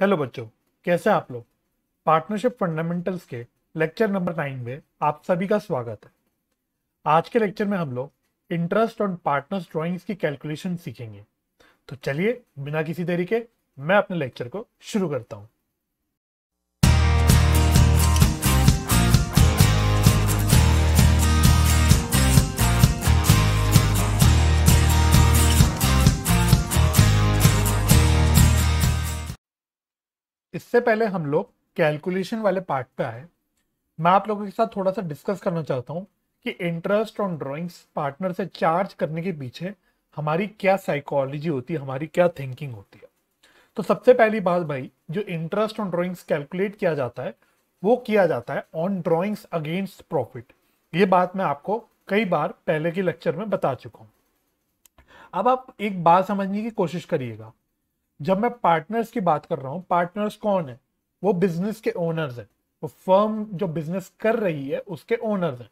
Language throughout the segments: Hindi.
हेलो बच्चों कैसे आप लोग पार्टनरशिप फंडामेंटल्स के लेक्चर नंबर नाइन में आप सभी का स्वागत है आज के लेक्चर में हम लोग इंटरेस्ट ऑन पार्टनर्स ड्राइंग्स की कैलकुलेशन सीखेंगे तो चलिए बिना किसी देरी के मैं अपने लेक्चर को शुरू करता हूँ इससे पहले हम लोग कैलकुलेशन वाले पार्ट पे आए मैं आप लोगों के साथ थोड़ा सा डिस्कस करना चाहता हूँ कि इंटरेस्ट ऑन ड्राइंग्स पार्टनर से चार्ज करने के पीछे हमारी क्या साइकोलॉजी होती है हमारी क्या थिंकिंग होती है तो सबसे पहली बात भाई जो इंटरेस्ट ऑन ड्राइंग्स कैलकुलेट किया जाता है वो किया जाता है ऑन ड्राइंग्स अगेंस्ट प्रॉफिट ये बात मैं आपको कई बार पहले के लेक्चर में बता चुका हूँ अब आप एक बात समझने की कोशिश करिएगा जब मैं पार्टनर्स की बात कर रहा हूँ पार्टनर्स कौन है वो बिजनेस के ओनर्स हैं वो फर्म जो बिजनेस कर रही है उसके ओनर्स हैं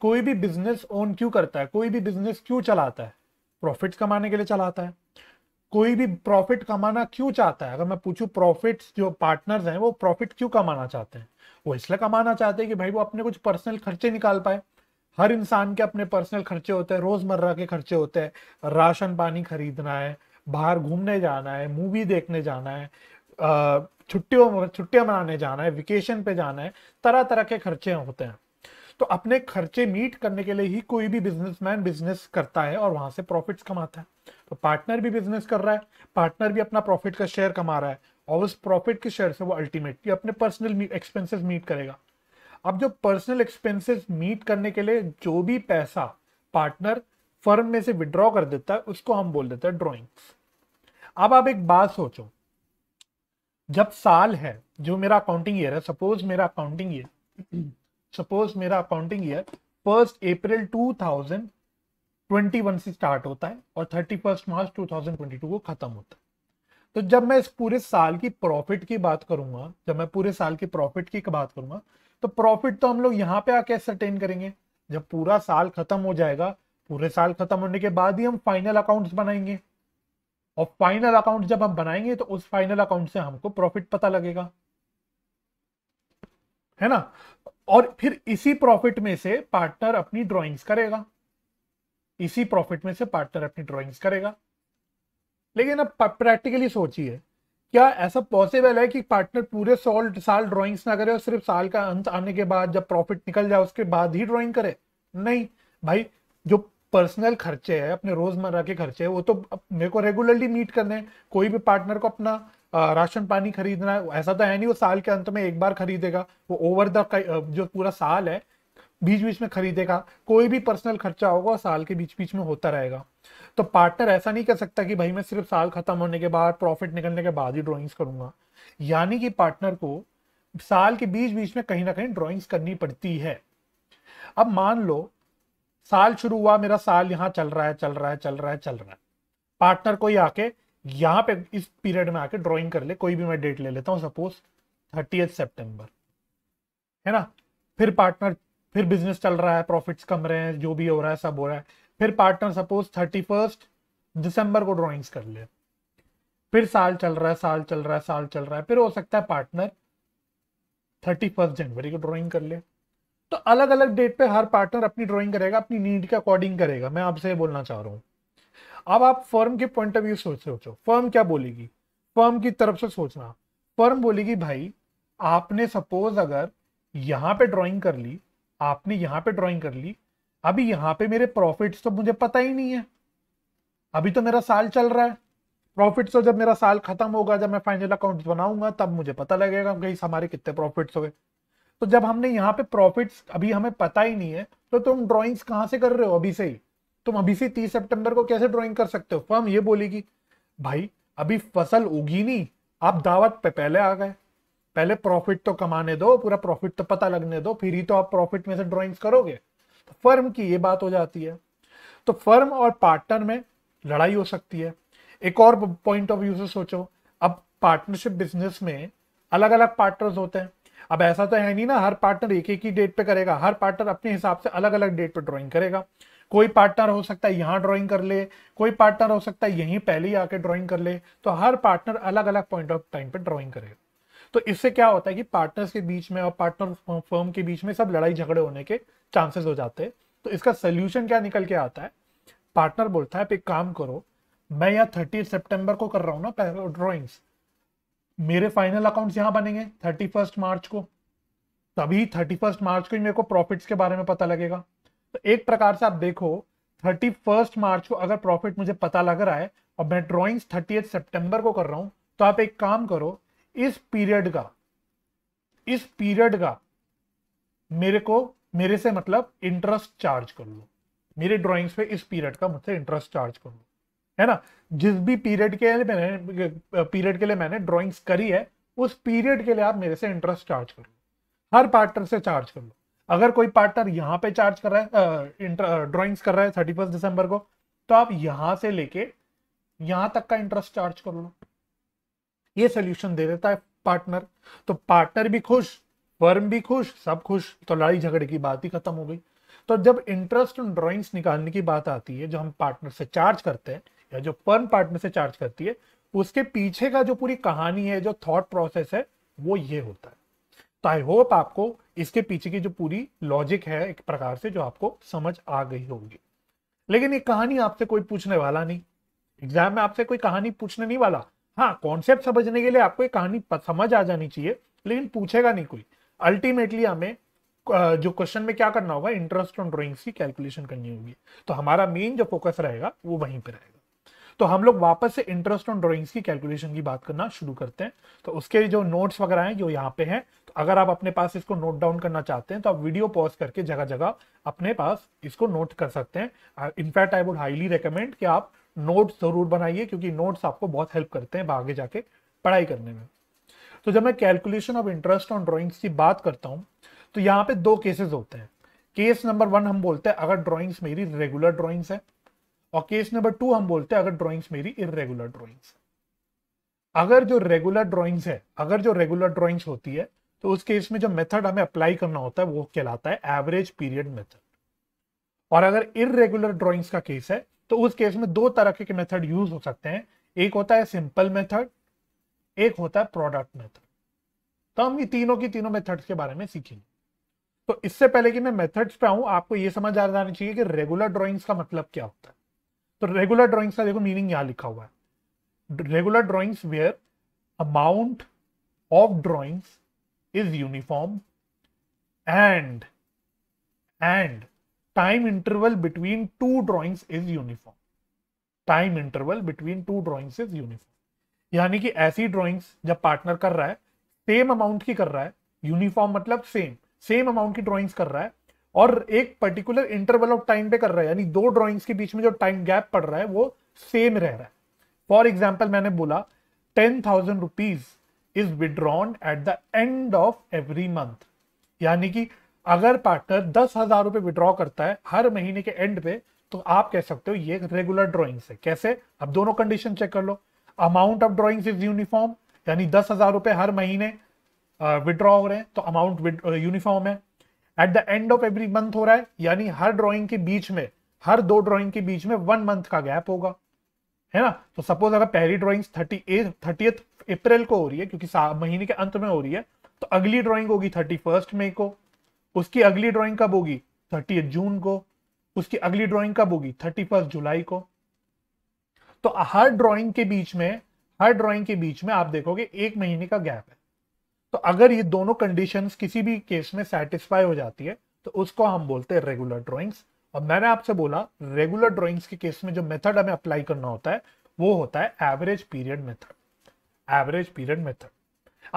कोई भी बिजनेस ओन क्यों करता है कोई भी बिजनेस क्यों चलाता है प्रॉफिट कमाने के लिए चलाता है कोई भी प्रॉफिट कमाना क्यों चाहता है अगर मैं पूछूं प्रॉफिट जो पार्टनर्स हैं वो प्रॉफिट क्यों कमाना चाहते हैं वो इसलिए कमाना चाहते हैं कि भाई वो अपने कुछ पर्सनल खर्चे निकाल पाए हर इंसान के अपने पर्सनल खर्चे होते हैं रोजमर्रा के खर्चे होते हैं राशन पानी खरीदना है बाहर घूमने जाना है मूवी देखने जाना है छुट्टियों छुट्टियां मनाने जाना है वेकेशन पे जाना है तरह तरह के खर्चे होते हैं तो अपने खर्चे मीट करने के लिए ही कोई भी बिजनेसमैन बिजनेस करता है और वहां से प्रॉफिट्स कमाता है तो पार्टनर भी बिजनेस कर रहा है पार्टनर भी अपना प्रॉफिट का शेयर कमा रहा है और उस प्रॉफिट के शेयर से वो अल्टीमेटली अपने पर्सनल एक्सपेंसेस मीट करेगा अब जो पर्सनल एक्सपेंसेस मीट करने के लिए जो भी पैसा पार्टनर फर्म में से विड्रॉ कर देता है उसको हम बोल देते हैं ड्रॉइंग्स अब आप एक बात सोचो जब साल है जो मेरा अकाउंटिंग ईयर है सपोज मेरा अकाउंटिंग ईयर सपोज मेरा अकाउंटिंग ईयर फर्स्ट अप्रैल 2021 से स्टार्ट होता है और थर्टी फर्स्ट मार्च 2022 को खत्म होता है तो जब मैं इस पूरे साल की प्रॉफिट की बात करूंगा जब मैं पूरे साल की प्रॉफिट की बात करूंगा तो प्रॉफिट तो हम लोग यहाँ पे आके सर्टेन करेंगे जब पूरा साल खत्म हो जाएगा पूरे साल खत्म होने के बाद ही हम फाइनल अकाउंट्स बनाएंगे और फाइनल अकाउंट जब हम बनाएंगे तो उस फाइनल अकाउंट से हमको प्रॉफिट पता लगेगा है ना और फिर इसी प्रॉफिट में से पार्टनर अपनी ड्राइंग्स करेगा इसी प्रॉफिट में से पार्टनर अपनी ड्राइंग्स करेगा लेकिन अब प्रैक्टिकली सोचिए क्या ऐसा पॉसिबल है कि पार्टनर पूरे सॉल साल ड्राइंग्स ना करे और सिर्फ साल का अंत आने के बाद जब प्रॉफिट निकल जाए उसके बाद ही ड्राइंग करे नहीं भाई जो पर्सनल खर्चे है अपने रोजमर्रा के खर्चे है वो तो मेरे को रेगुलरली मीट करने हैं कोई भी पार्टनर को अपना राशन पानी खरीदना ऐसा तो है नहीं वो साल के अंत में एक बार खरीदेगा वो ओवर द जो पूरा साल है बीच बीच में खरीदेगा कोई भी पर्सनल खर्चा होगा साल के बीच बीच में होता रहेगा तो पार्टनर ऐसा नहीं कर सकता कि भाई मैं सिर्फ साल खत्म होने के बाद प्रॉफिट निकलने के बाद ही ड्रॉइंग्स करूंगा यानी कि पार्टनर को साल के बीच बीच में कहीं ना कहीं ड्रॉइंग्स करनी पड़ती है अब मान लो साल शुरू हुआ मेरा साल यहाँ चल रहा है चल रहा है चल रहा है चल रहा है पार्टनर कोई आके यहाँ पे इस पीरियड में आके ड्राइंग कर ले कोई भी मैं डेट ले लेता हूँ सपोज थर्टी सितंबर है ना फिर पार्टनर फिर बिजनेस चल रहा है प्रॉफिट्स कम रहे हैं जो भी हो रहा है सब हो रहा है फिर पार्टनर सपोज थर्टी फर्स्ट दिसंबर को ड्राइंग्स कर ले फिर साल चल रहा है साल चल रहा है साल चल रहा है फिर हो सकता है पार्टनर थर्टी फर्स्ट जनवरी को ड्राइंग कर ले तो अलग अलग डेट पे हर पार्टनर अपनी ड्राइंग करेगा अपनी नीड के अकॉर्डिंग करेगा मैं आपसे बोलना चाह रहा हूँ अब आप फर्म के पॉइंट ऑफ व्यू सोच सोचो फर्म तो, क्या बोलेगी फर्म की तरफ से सोचना फर्म बोलेगी भाई आपने सपोज अगर यहां पे ड्राइंग कर ली आपने यहाँ पे ड्राइंग कर ली अभी यहाँ पे मेरे प्रॉफिट्स तो मुझे पता ही नहीं है अभी तो मेरा साल चल रहा है प्रॉफिट्स तो जब मेरा साल खत्म होगा जब मैं फाइनल अकाउंट बनाऊंगा तब मुझे पता लगेगा कि हमारे कितने प्रॉफिट्स हो गए तो जब हमने यहाँ पे प्रॉफिट्स अभी हमें पता ही नहीं है तो तुम ड्राइंग्स कहाँ से कर रहे हो अभी से ही तुम अभी से तीस सितंबर को कैसे ड्राइंग कर सकते हो फर्म ये बोलेगी भाई अभी फसल उगी नहीं आप दावत पे पहले आ गए पहले प्रॉफिट तो कमाने दो पूरा प्रॉफिट तो पता लगने दो फिर ही तो आप प्रॉफिट में से ड्रॉइंग्स करोगे तो फर्म की ये बात हो जाती है तो फर्म और पार्टनर में लड़ाई हो सकती है एक और पॉइंट ऑफ व्यू से सोचो अब पार्टनरशिप बिजनेस में अलग अलग पार्टनर्स होते हैं अब ऐसा तो है नहीं ना हर पार्टनर एक एक ही डेट पे करेगा हर पार्टनर अपने हिसाब से अलग अलग डेट पर ड्राइंग करेगा कोई पार्टनर हो सकता है यहाँ ड्राइंग कर ले कोई पार्टनर हो सकता है यहीं पहले ही आके ड्राइंग कर ले तो हर पार्टनर अलग अलग पॉइंट ऑफ टाइम पर ड्राइंग करेगा तो इससे क्या होता है कि पार्टनर्स के बीच में और पार्टनर फर्म के बीच में सब लड़ाई झगड़े होने के चांसेस हो जाते हैं तो इसका सोल्यूशन क्या निकल के आता है पार्टनर बोलता है आप एक काम करो मैं यहाँ थर्टी सेप्टेम्बर को कर रहा हूँ ना ड्रॉइंग्स मेरे फाइनल अकाउंट्स यहां बनेंगे थर्टी फर्स्ट मार्च को तभी थर्टी फर्स्ट मार्च को ही मेरे को प्रॉफिट्स के बारे में पता लगेगा तो एक प्रकार से आप देखो थर्टी फर्स्ट मार्च को अगर प्रॉफिट मुझे पता लग रहा है और मैं ड्रॉइंग्स थर्टी सितंबर को कर रहा हूं तो आप एक काम करो इस पीरियड का इस पीरियड का मेरे को मेरे से मतलब इंटरेस्ट चार्ज कर लो मेरे ड्रॉइंग्स पे इस पीरियड का मुझसे इंटरेस्ट चार्ज कर लो है ना जिस भी पीरियड के लिए मैंने पीरियड के लिए मैंने ड्राइंग्स करी है उस पीरियड के लिए आप मेरे से इंटरेस्ट चार्ज कर लो हर पार्टनर से चार्ज कर लो अगर कोई पार्टनर यहाँ पे चार्ज कर रहा है ड्रॉइंग्स कर रहा है थर्टी दिसंबर को तो आप यहाँ से लेके यहाँ तक का इंटरेस्ट चार्ज कर लो ये सोल्यूशन दे देता है पार्टनर तो पार्टनर भी खुश फर्म भी खुश सब खुश तो लड़ाई झगड़े की बात ही खत्म हो गई तो जब इंटरेस्ट ड्राइंग्स निकालने की बात आती है जो हम पार्टनर से चार्ज करते हैं या जो पर्न पार्ट में से चार्ज करती है उसके पीछे का जो पूरी कहानी है जो थॉट प्रोसेस है वो ये होता है तो आई होप आपको इसके पीछे की जो पूरी लॉजिक है एक प्रकार से जो आपको समझ आ गई होगी लेकिन ये कहानी आपसे कोई पूछने वाला नहीं एग्जाम में आपसे कोई कहानी पूछने नहीं वाला हाँ कॉन्सेप्ट समझने के लिए आपको ये कहानी समझ आ जानी चाहिए लेकिन पूछेगा नहीं कोई अल्टीमेटली हमें जो क्वेश्चन में क्या करना होगा इंटरेस्ट ऑन ड्रॉइंग्स की कैलकुलेशन करनी होगी तो हमारा मेन जो फोकस रहेगा वो वहीं पर रहेगा तो हम लोग वापस से इंटरेस्ट ऑन ड्रॉइंग्स की कैलकुलेशन की बात करना शुरू करते हैं तो उसके जो नोट्स वगैरह हैं जो यहाँ पे हैं तो अगर आप अपने पास इसको नोट डाउन करना चाहते हैं तो आप वीडियो पॉज करके जगह जगह अपने पास इसको नोट कर सकते हैं in fact I would highly recommend कि आप नोट्स जरूर बनाइए क्योंकि नोट्स आपको बहुत हेल्प करते हैं आगे जाके पढ़ाई करने में तो जब मैं calculation of interest on drawings की बात करता हूँ तो यहाँ पे दो केसेस होते हैं केस नंबर वन हम बोलते हैं अगर ड्रॉइंग्स मेरी रेगुलर ड्रॉइंग्स है और केस नंबर टू हम बोलते हैं अगर ड्रॉइंग्स मेरी इरेगुलर है अगर जो रेगुलर ड्रॉइंग्स है अगर जो रेगुलर ड्रॉइंग्स होती है तो उस केस में जो मेथड हमें अप्लाई करना होता है वो कहलाता है एवरेज पीरियड मेथड और अगर इरेगुलर ड्रॉइंग्स का केस है तो उस केस में दो तरह के मेथड यूज हो सकते हैं एक होता है सिंपल मेथड एक होता है प्रोडक्ट मेथड तो हम ये तीनों की तीनों मेथड्स के बारे में सीखेंगे तो इससे पहले कि मैं मेथड्स पे आऊं आपको ये समझ आ जाना चाहिए कि रेगुलर ड्रॉइंग्स का मतलब क्या होता है तो रेगुलर ड्रॉइंग्स का देखो मीनिंग यहां लिखा हुआ है regular drawings where amount of drawings is uniform and and time interval between two drawings is uniform time interval between two drawings is uniform यानी कि ऐसी ड्रॉइंग्स जब पार्टनर कर रहा है सेम अमाउंट की कर रहा है यूनिफॉर्म मतलब सेम सेम अमाउंट की ड्रॉइंग्स कर रहा है और एक पर्टिकुलर इंटरवल ऑफ टाइम पे कर रहा है यानी दो ड्रॉइंग्स के बीच में जो टाइम गैप पड़ रहा है वो सेम रह रहा है फॉर एग्जाम्पल मैंने बोला ten thousand rupees is withdrawn at the end of every month यानी कि अगर पार्टनर दस हजार रुपए विड्रॉ करता है हर महीने के एंड पे तो आप कह सकते हो ये रेगुलर ड्रॉइंग्स है कैसे अब दोनों कंडीशन चेक कर लो amount of drawings is uniform यानी दस हजार रुपए हर महीने विड्रॉ हो रहे हैं तो अमाउंट यूनिफॉर्म है at the end of every month हो रहा है यानी हर ड्रॉइंग के बीच में हर दो ड्रॉइंग के बीच में वन मंथ का गैप होगा है ना तो सपोज अगर पहली ड्रॉइंग थर्टी थर्टी अप्रैल को हो रही है क्योंकि महीने के अंत में हो रही है तो अगली ड्रॉइंग होगी थर्टी फर्स्ट मई को उसकी अगली ड्रॉइंग कब होगी थर्टी जून को उसकी अगली ड्रॉइंग कब होगी थर्टी फर्स्ट जुलाई को तो हर ड्रॉइंग के बीच में हर ड्रॉइंग के बीच में आप देखोगे एक महीने का गैप है तो अगर ये दोनों कंडीशंस किसी भी केस में सेटिस्फाई हो जाती है तो उसको हम बोलते हैं रेगुलर ड्रॉइंग्स और मैंने आपसे बोला रेगुलर ड्रॉइंग्स के केस में जो मेथड हमें अप्लाई करना होता है वो होता है average period method average period method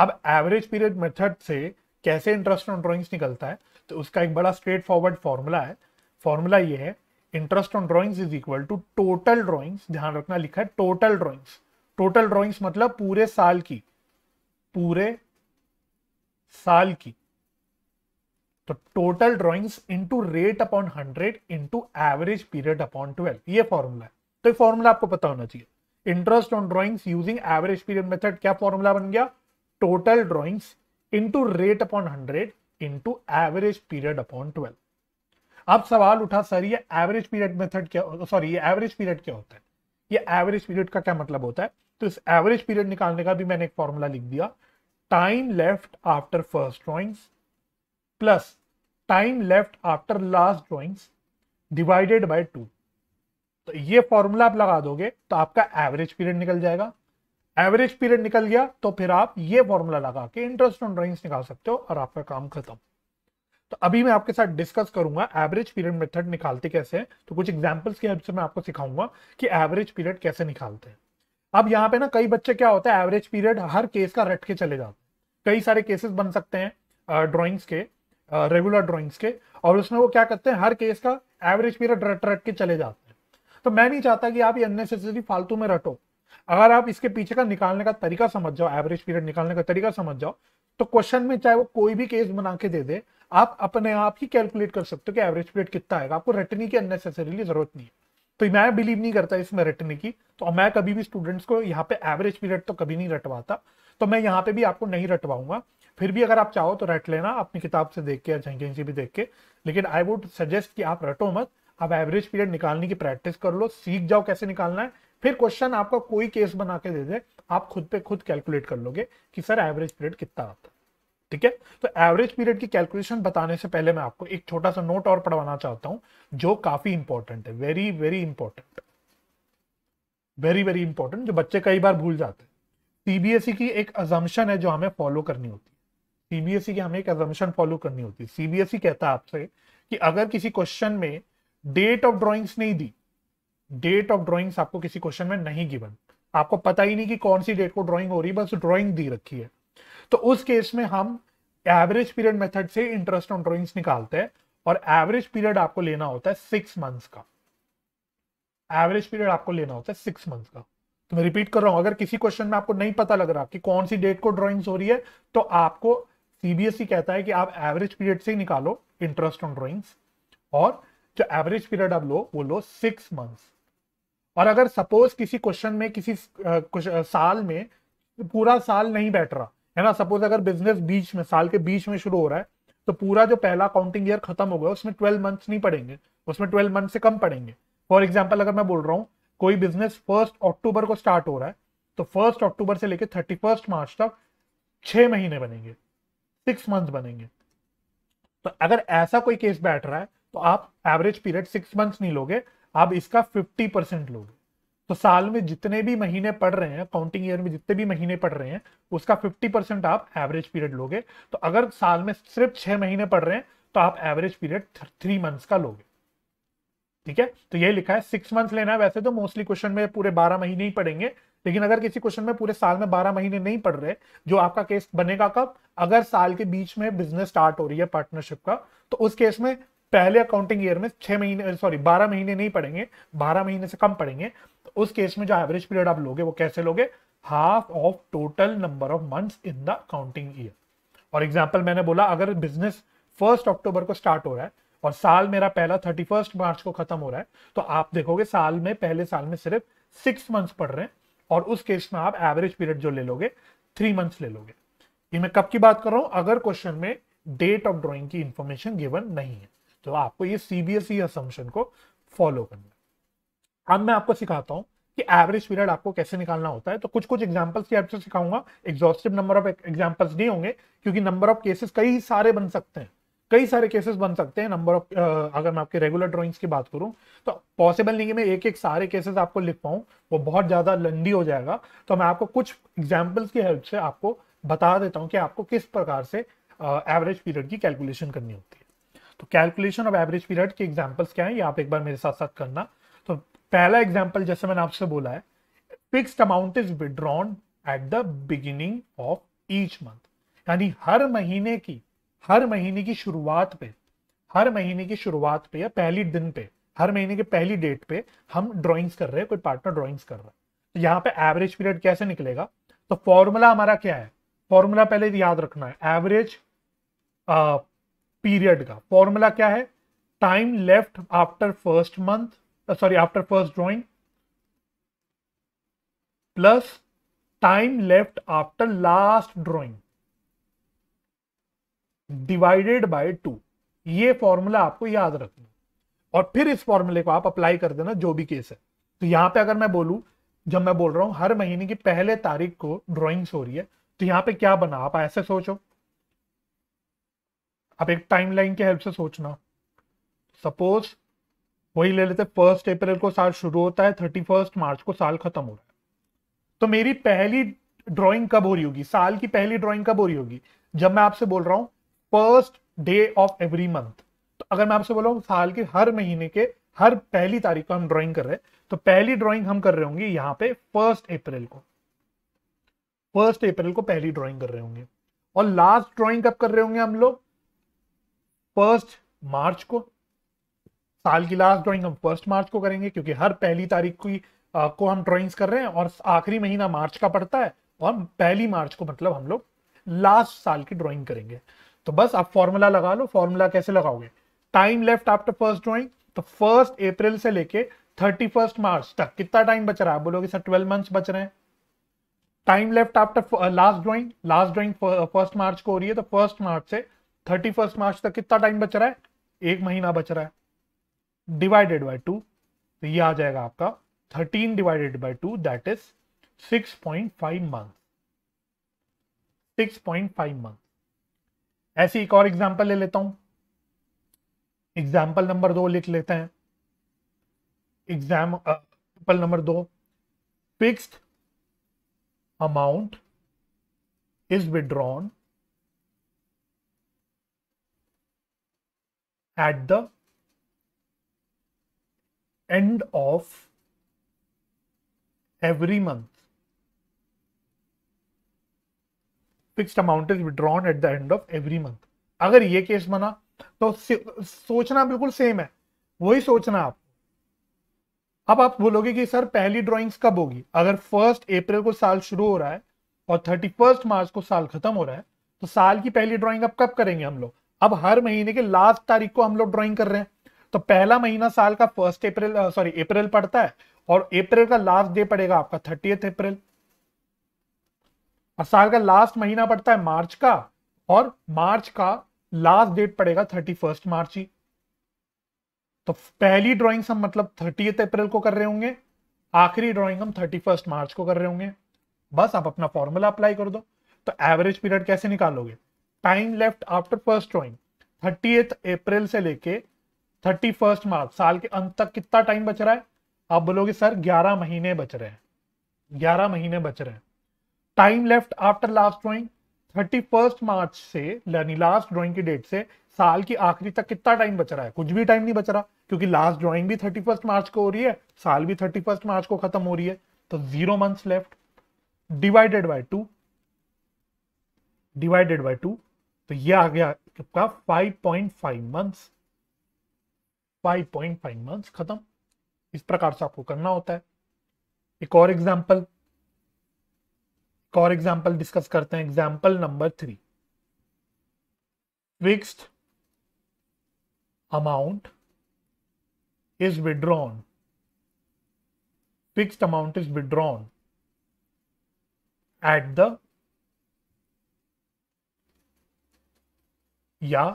अब एवरेज पीरियड मेथड से कैसे इंटरेस्ट ऑन ड्रॉइंग्स निकलता है तो उसका एक बड़ा स्ट्रेट फॉरवर्ड फॉर्मूला है फॉर्मूला ये है interest on drawings is equal to total drawings ध्यान रखना लिखा है टोटल ड्रॉइंग्स टोटल ड्रॉइंग्स मतलब पूरे साल की पूरे साल की तो total drawings into rate upon hundred into average period upon twelve ये फॉर्मूला है तो ये फॉर्मूला आपको पता होना चाहिए interest on drawings using average period method क्या फॉर्मूला बन गया total drawings into rate upon hundred into average period upon twelve अब सवाल उठा सर ये एवरेज पीरियड मेथड क्या सॉरी ये एवरेज पीरियड क्या होता है ये एवरेज पीरियड का क्या मतलब होता है तो इस एवरेज पीरियड निकालने का भी मैंने एक फॉर्मूला लिख दिया time left after first drawings plus time left after last drawings divided by two तो ये फॉर्मूला आप लगा दोगे तो आपका एवरेज पीरियड निकल जाएगा एवरेज पीरियड निकल गया तो फिर आप ये फॉर्मूला लगा के इंटरेस्ट ऑन ड्राइंग्स निकाल सकते हो और आपका काम खत्म तो अभी मैं आपके साथ डिस्कस करूंगा एवरेज पीरियड मेथड निकालते कैसे हैं तो कुछ एग्जांपल्स के से मैं आपको सिखाऊंगा कि एवरेज पीरियड कैसे निकालते हैं अब यहाँ पे ना कई बच्चे क्या होता है एवरेज पीरियड हर केस का रट के चले जाते हैं कई सारे केसेस बन सकते हैं ड्रॉइंग्स के रेगुलर ड्रॉइंग्स के और उसमें वो क्या करते हैं हर केस का एवरेज पीरियड रट रट के चले जाते हैं तो मैं नहीं चाहता कि आप ये अननेसेसरी फालतू में रटो अगर आप इसके पीछे का निकालने का तरीका समझ जाओ एवरेज पीरियड निकालने का तरीका समझ जाओ तो क्वेश्चन में चाहे वो कोई भी केस बना के दे दे आप अपने आप ही कैलकुलेट कर सकते हो कि एवरेज पीरियड कितना आएगा आपको रटने की अननेसेसरीली जरूरत नहीं है तो मैं बिलीव नहीं करता इसमें रटने की तो मैं कभी भी स्टूडेंट्स को यहाँ पे एवरेज पीरियड तो कभी नहीं रटवाता तो मैं यहाँ पे भी आपको नहीं रटवाऊंगा फिर भी अगर आप चाहो तो रट लेना अपनी किताब से देख के या से भी देख के लेकिन आई वुड सजेस्ट कि आप रटो मत आप एवरेज पीरियड निकालने की प्रैक्टिस कर लो सीख जाओ कैसे निकालना है फिर क्वेश्चन आपका कोई केस बना के दे दे आप खुद पे खुद कैलकुलेट कर लोगे कि सर एवरेज पीरियड कितना आता है ठीक है तो एवरेज पीरियड की कैलकुलेशन बताने से पहले मैं आपको एक छोटा सा नोट और पढ़वाना चाहता हूं जो काफी इंपॉर्टेंट है very very important very very important जो बच्चे कई बार भूल जाते हैं सीबीएसई e की एक अजम्पन है जो हमें फॉलो करनी होती है सीबीएसई e की हमें एक अजम्पन फॉलो करनी होती है सीबीएसई e कहता है आपसे कि अगर किसी क्वेश्चन में डेट ऑफ ड्रॉइंग्स नहीं दी डेट ऑफ ड्रॉइंग्स आपको किसी क्वेश्चन में नहीं गिवन आपको पता ही नहीं कि कौन सी डेट को ड्रॉइंग हो रही है बस ड्रॉइंग दी रखी है तो उस केस में हम एवरेज पीरियड मेथड से इंटरेस्ट ऑन ड्रॉइंग्स निकालते हैं और एवरेज पीरियड आपको लेना होता है सिक्स मंथ्स का एवरेज पीरियड आपको लेना होता है सिक्स मंथ्स का तो मैं रिपीट कर रहा हूं अगर किसी क्वेश्चन में आपको नहीं पता लग रहा कि कौन सी डेट को ड्रॉइंग्स हो रही है तो आपको सीबीएसई e कहता है कि आप एवरेज पीरियड से ही निकालो इंटरेस्ट ऑन ड्रॉइंग्स और जो एवरेज पीरियड आप लो वो लो सिक्स मंथ्स और अगर सपोज किसी क्वेश्चन में किसी कुछ साल में पूरा साल नहीं बैठ रहा है ना सपोज अगर बिजनेस बीच में साल के बीच में शुरू हो रहा है तो पूरा जो पहला काउंटिंग ईयर खत्म हो गया उसमें ट्वेल्व मंथ्स नहीं पड़ेंगे उसमें ट्वेल्व मंथ से कम पड़ेंगे फॉर एग्जाम्पल अगर मैं बोल रहा हूँ कोई बिजनेस फर्स्ट अक्टूबर को स्टार्ट हो रहा है तो फर्स्ट अक्टूबर से लेकर थर्टी फर्स्ट मार्च तक छह महीने बनेंगे सिक्स मंथ बनेंगे तो अगर ऐसा कोई केस बैठ रहा है तो आप एवरेज पीरियड सिक्स मंथ नहीं लोगे आप इसका फिफ्टी परसेंट लोगे तो साल में जितने भी महीने पड़ रहे हैं काउंटिंग ईयर में जितने भी महीने पड़ रहे हैं उसका फिफ्टी परसेंट आप एवरेज पीरियड लोगे तो अगर साल में सिर्फ छह महीने पड़ रहे हैं तो आप एवरेज पीरियड थ्री मंथ्स का लोगे ठीक है तो ये लिखा है सिक्स मंथ लेना है वैसे तो मोस्टली क्वेश्चन में पूरे बारह महीने ही पढ़ेंगे लेकिन अगर किसी क्वेश्चन में पूरे साल में बारह महीने नहीं पढ़ रहे जो आपका केस बनेगा कब अगर साल के बीच में बिजनेस स्टार्ट हो रही है पार्टनरशिप का तो उस केस में पहले अकाउंटिंग ईयर में छह महीने सॉरी बारह महीने नहीं पढ़ेंगे बारह महीने से कम पढ़ेंगे तो उस केस में जो एवरेज पीरियड आप लोगे वो कैसे लोगे half of total number of month in the accounting year और एग्जाम्पल मैंने बोला अगर बिजनेस फर्स्ट अक्टूबर को स्टार्ट हो रहा है और साल मेरा पहला थर्टी फर्स्ट मार्च को खत्म हो रहा है तो आप देखोगे साल में पहले साल में सिर्फ सिक्स मंथ्स पढ़ रहे हैं और उस केस में आप एवरेज पीरियड जो ले लोगे थ्री मंथ्स ले लोगे ये मैं कब की बात कर रहा हूं अगर क्वेश्चन में डेट ऑफ ड्रॉइंग की इंफॉर्मेशन गिवन नहीं है तो आपको ये सीबीएसई असम्पन को फॉलो करना है अब मैं आपको सिखाता हूँ कि एवरेज पीरियड आपको कैसे निकालना होता है तो कुछ कुछ एग्जाम्पल्स की आपसे सिखाऊंगा एग्जॉस्टिव नंबर ऑफ एग्जाम्पल्स नहीं होंगे क्योंकि नंबर ऑफ केसेस कई सारे बन सकते हैं कई सारे केसेस बन सकते हैं नंबर ऑफ अगर मैं आपके रेगुलर ड्रॉइंग्स की बात करूं तो पॉसिबल नहीं कि मैं एक एक सारे केसेस आपको लिख पाऊँ वो बहुत ज़्यादा लंडी हो जाएगा तो मैं आपको कुछ एग्जाम्पल्स की हेल्प से आपको बता देता हूँ कि आपको किस प्रकार से एवरेज uh, पीरियड की कैलकुलेशन करनी होती है तो कैलकुलेशन ऑफ एवरेज पीरियड के एग्जाम्पल्स क्या है ये आप एक बार मेरे साथ साथ करना तो पहला एग्जाम्पल जैसे मैंने आपसे बोला है fix amount is withdrawn at the beginning of each month यानी हर महीने की हर महीने की शुरुआत पे हर महीने की शुरुआत पे या पहली दिन पे हर महीने के पहली डेट पे हम ड्रॉइंग्स कर रहे हैं कोई पार्टनर ड्रॉइंग्स कर रहा है तो यहाँ पे एवरेज पीरियड कैसे निकलेगा तो फॉर्मूला हमारा क्या है फॉर्मूला पहले याद रखना है एवरेज पीरियड का फॉर्मूला क्या है time left after first month sorry after first drawing plus time left after last drawing divided by two ये फॉर्मूला आपको याद रखना और फिर इस फॉर्मूले को आप अप्लाई कर देना जो भी केस है तो यहां पे अगर मैं बोलू जब मैं बोल रहा हूं हर महीने की पहले तारीख को ड्राइंग्स हो रही है तो यहां पे क्या बना आप ऐसे सोचो आप एक टाइमलाइन की हेल्प से सोचना सपोज वही ले लेते फर्स्ट अप्रैल को साल शुरू होता है थर्टी फर्स्ट मार्च को साल खत्म हो रहा है तो मेरी पहली ड्राइंग कब हो रही होगी साल की पहली ड्राइंग कब हो रही होगी जब मैं आपसे बोल रहा हूं first day of every month तो अगर मैं आपसे बोला साल के हर महीने के हर पहली तारीख को हम ड्राइंग कर रहे हैं तो पहली ड्राइंग हम कर रहे होंगे यहां पे फर्स्ट अप्रैल को फर्स्ट अप्रैल को पहली ड्राइंग कर रहे होंगे और लास्ट ड्राइंग कब कर रहे होंगे हम लोग फर्स्ट मार्च को साल की लास्ट ड्राइंग हम फर्स्ट मार्च को करेंगे क्योंकि हर पहली तारीख की आ, को हम ड्राइंग्स कर रहे हैं और आखिरी महीना मार्च का पड़ता है और पहली मार्च को मतलब हम लोग लास्ट साल की ड्राइंग करेंगे तो बस आप फॉर्मूला लगा लो फॉर्मूला कैसे लगाओगे time left after first drawing तो फर्स्ट अप्रैल से लेके थर्टी फर्स्ट मार्च तक कितना टाइम बच रहा है बोलोगे सर ट्वेल्व मंथ बच रहे हैं time left after last drawing last drawing first March को हो रही है तो फर्स्ट मार्च से थर्टी फर्स्ट मार्च तक कितना टाइम बच रहा है एक महीना बच रहा है डिवाइडेड बाई टू तो ये आ जाएगा आपका thirteen divided by two that is six point five month six point five month ऐसी एक और एग्जाम्पल ले लेता हूं एग्जाम्पल नंबर दो लिख लेते हैं एग्जाम्पल नंबर uh, दो fixed amount is withdrawn at the end of every month fixed amount is withdrawn at the end of every month अगर ये केस बना तो सोचना बिल्कुल सेम है वही सोचना आप अब आप बोलोगे कि सर पहली ड्रॉइंग्स कब होगी अगर फर्स्ट अप्रैल को साल शुरू हो रहा है और थर्टी फर्स्ट मार्च को साल खत्म हो रहा है तो साल की पहली ड्रॉइंग अब कब करेंगे हम लोग अब हर महीने के लास्ट तारीख को हम लोग ड्रॉइंग कर रहे हैं तो पहला महीना साल का फर्स्ट अप्रैल सॉरी अप्रैल पड़ता है और अप्रैल का लास्ट डे पड़ेगा आपका थर्टी अप्रैल और साल का लास्ट महीना पड़ता है मार्च का और मार्च का लास्ट डेट पड़ेगा थर्टी फर्स्ट मार्च ही तो पहली ड्राइंग्स हम मतलब थर्टी अप्रैल को कर रहे होंगे आखिरी ड्राइंग हम थर्टी फर्स्ट मार्च को कर रहे होंगे बस आप अपना फॉर्मूला अप्लाई कर दो तो एवरेज पीरियड कैसे निकालोगे time left after first drawing thirty April से लेके थर्टी फर्स्ट मार्च साल के अंत तक कितना टाइम बच रहा है आप बोलोगे सर ग्यारह महीने बच रहे हैं ग्यारह महीने बच रहे हैं time left after last drawing thirty first March से यानी लास्ट ड्रॉइंग की डेट से साल की आखिरी तक कितना टाइम बच रहा है कुछ भी टाइम नहीं बच रहा क्योंकि लास्ट ड्रॉइंग भी थर्टी फर्स्ट मार्च को हो रही है साल भी थर्टी फर्स्ट मार्च को खत्म हो रही है तो zero months left divided by two divided by two तो ये आ गया आपका फाइव मंथ्स फाइव मंथ्स खत्म इस प्रकार से आपको करना होता है एक और एग्जाम्पल एक और एग्जाम्पल डिस्कस करते हैं example number three fixed amount is withdrawn fixed amount is withdrawn at the या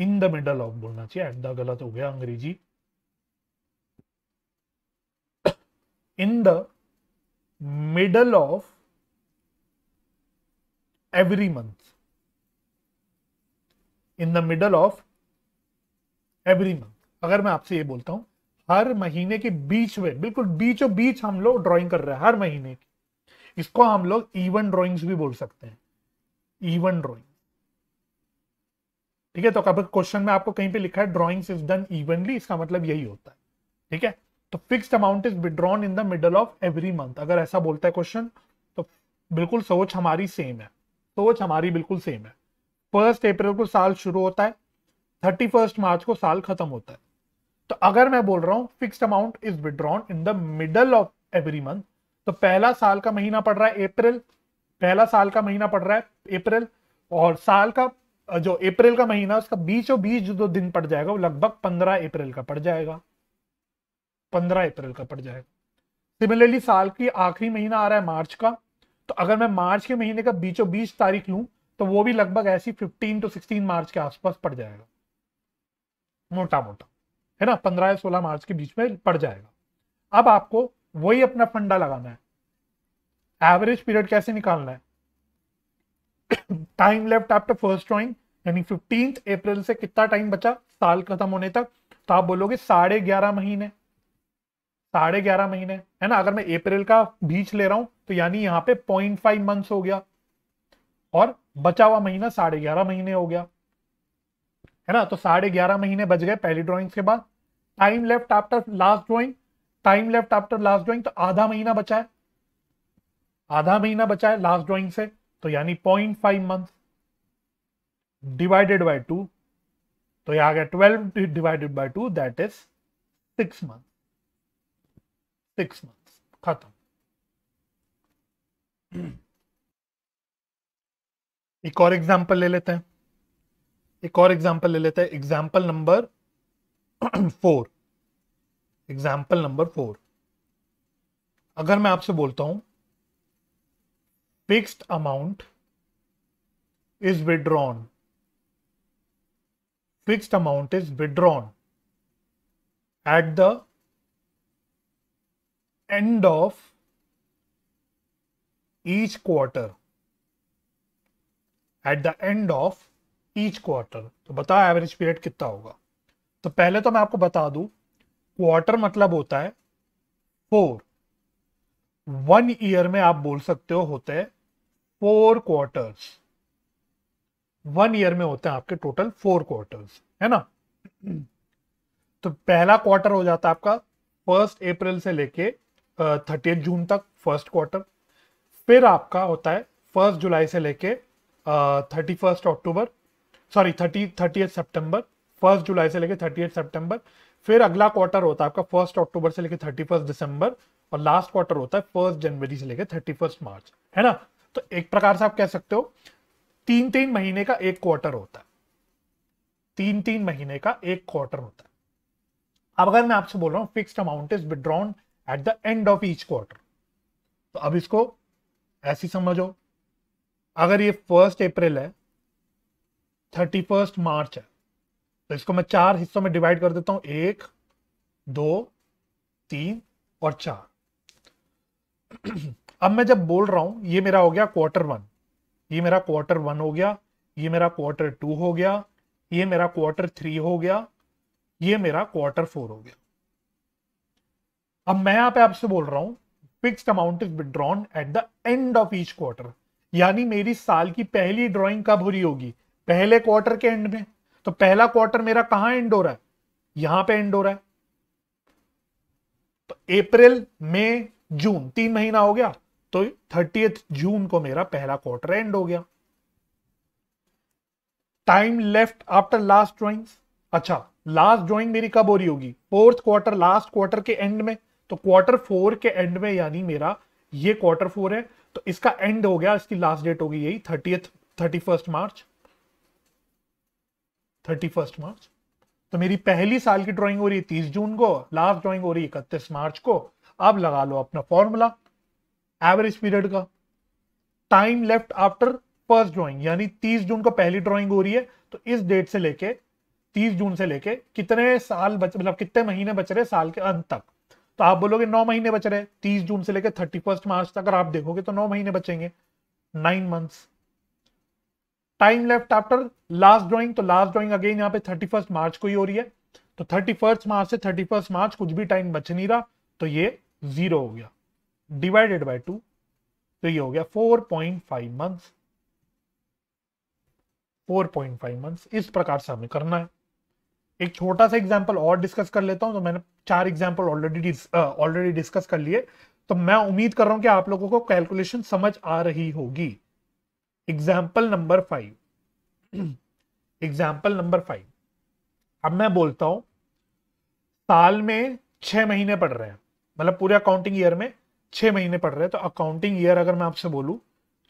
इन द मिडल ऑफ बोलना चाहिए एट द गलत हो गया अंग्रेजी in the middle of every month in the middle of every month अगर मैं आपसे ये बोलता हूं हर महीने के बीच में बिल्कुल बीचों बीच हम लोग ड्राइंग कर रहे हैं हर महीने की इसको हम लोग इवन ड्राइंग्स भी बोल सकते हैं इवन ड्राइंग ठीक है तो कभी क्वेश्चन में आपको कहीं पे लिखा है ड्राइंग्स इज डन इवनली इसका मतलब यही होता है ठीक है तो fixed amount is withdrawn in the middle of every month अगर ऐसा बोलता है क्वेश्चन तो बिल्कुल सोच हमारी सेम है सोच हमारी बिल्कुल सेम है फर्स्ट अप्रैल को साल शुरू होता है थर्टी फर्स्ट मार्च को साल खत्म होता है तो अगर मैं बोल रहा हूँ fixed amount is withdrawn in the middle of every month तो पहला साल का महीना पड़ रहा है अप्रैल पहला साल का महीना पड़ रहा है अप्रैल और साल का जो अप्रैल का महीना उसका और बीच जो दिन पड़ जाएगा वो लगभग पंद्रह अप्रैल का पड़ जाएगा पंद्रह अप्रैल का पड़ जाएगा सिमिलरली साल की आखिरी महीना आ रहा है मार्च का तो अगर मैं मार्च के महीने का बीचों बीच तारीख लूँ तो वो भी लगभग ऐसी फिफ्टीन टू सिक्सटीन मार्च के आसपास पड़ जाएगा मोटा मोटा है ना पंद्रह या सोलह मार्च के बीच में पड़ जाएगा अब आपको वही अपना फंडा लगाना है एवरेज पीरियड कैसे निकालना है time left after first drawing यानी फिफ्टींथ अप्रैल से कितना टाइम बचा साल खत्म होने तक तो आप बोलोगे साढ़े ग्यारह महीने साढ़े ग्यारह महीने है ना अगर मैं अप्रैल का बीच ले रहा हूं तो यानी यहाँ पे पॉइंट फाइव मंथ हो गया और बचा हुआ महीना साढ़े ग्यारह महीने हो गया है ना तो साढ़े ग्यारह महीने बच गए पहली ड्रॉइंग के बाद time left after last drawing time left after last drawing तो आधा महीना बचा है आधा महीना बचा है लास्ट ड्रॉइंग से तो यानी point five month divided by two तो यह आ गया twelve divided by two that is six month six months खत्म एक और एग्जाम्पल ले लेते हैं एक और एग्जाम्पल ले लेते हैं example number four example number four अगर मैं आपसे बोलता हूं fixed amount is withdrawn fixed amount is withdrawn at the end of each quarter at the end of each quarter तो बताओ एवरेज पीरियड कितना होगा तो पहले तो मैं आपको बता दू क्वार्टर मतलब होता है फोर वन ईयर में आप बोल सकते हो होते हैं फोर क्वार्टर्स वन ईयर में होते हैं आपके टोटल फोर क्वार्टर्स है ना हम्म। तो पहला क्वार्टर हो जाता है आपका फर्स्ट अप्रैल से लेके थर्टीन जून तक फर्स्ट क्वार्टर फिर आपका होता है फर्स्ट जुलाई से लेके thirty first October sorry thirty thirty September first July से लेके थर्टी सेप्टेम्बर फिर अगला क्वार्टर होता है आपका फर्स्ट अक्टूबर से लेके थर्टी फर्स्ट दिसंबर और लास्ट क्वार्टर होता है फर्स्ट जनवरी से लेके थर्टी फर्स्ट मार्च है ना तो एक प्रकार से आप कह सकते हो तीन तीन महीने का एक क्वार्टर होता है तीन तीन महीने का एक क्वार्टर होता है अब अगर मैं आपसे बोल रहा हूं fixed amount is withdrawn at the end of each quarter तो अब इसको ऐसी समझो अगर ये फर्स्ट अप्रैल है थर्टी फर्स्ट मार्च है तो इसको मैं चार हिस्सों में डिवाइड कर देता हूं एक दो तीन और चार अब मैं जब बोल रहा हूं ये मेरा हो गया क्वार्टर वन ये मेरा क्वार्टर वन हो गया ये मेरा क्वार्टर टू हो गया ये मेरा क्वार्टर थ्री हो गया ये मेरा क्वार्टर फोर हो गया अब मैं यहाँ पे आपसे बोल रहा हूँ fixed amount is withdrawn at the end of each quarter यानी मेरी साल की पहली ड्रॉइंग कब हो रही होगी पहले क्वार्टर के एंड में तो पहला क्वार्टर मेरा कहा एंड हो रहा है यहां पे एंड हो रहा है तो अप्रैल मई जून तीन महीना हो गया तो थर्टी जून को मेरा पहला क्वार्टर एंड हो गया time left after last drawing अच्छा लास्ट ड्रॉइंग मेरी कब हो रही होगी फोर्थ क्वार्टर लास्ट क्वार्टर के एंड में तो क्वार्टर फोर के एंड में यानी मेरा ये क्वार्टर फोर है तो इसका एंड हो गया इसकी लास्ट डेट होगी यही thirty thirty first March thirty first March तो मेरी पहली साल की ड्राइंग हो रही है तीस जून को लास्ट ड्राइंग हो रही है इकतीस मार्च को अब लगा लो अपना फॉर्मूला एवरेज पीरियड का time left after first drawing यानी तीस जून को पहली ड्राइंग हो रही है तो इस डेट से लेके तीस जून से लेके कितने साल बच मतलब कितने महीने बच रहे साल के अंत तक तो आप बोलोगे नौ महीने बच रहे हैं तीस जून से लेकर थर्टी फर्स्ट मार्च तक अगर आप देखोगे तो नौ महीने बचेंगे nine months time left after last drawing last drawing again यहाँ पे थर्टी फर्स्ट मार्च को ही हो रही है तो थर्टी फर्स्ट मार्च से थर्टी फर्स्ट मार्च कुछ भी टाइम बच नहीं रहा तो ये जीरो हो गया डिवाइडेड बाई टू तो ये हो गया four point five month four point five month इस प्रकार से हमें करना है एक छोटा सा एग्जाम्पल और डिस्कस कर लेता हूँ तो मैंने चार एग्जाम्पल ऑलरेडी ऑलरेडी डिस्कस कर लिए तो मैं उम्मीद कर रहा हूं कि आप लोगों को कैलकुलेशन समझ आ रही होगी example number five example number five अब मैं बोलता हूं साल में छह महीने पड़ रहे हैं मतलब पूरे अकाउंटिंग ईयर में छह महीने पड़ रहे हैं तो अकाउंटिंग ईयर अगर मैं आपसे बोलू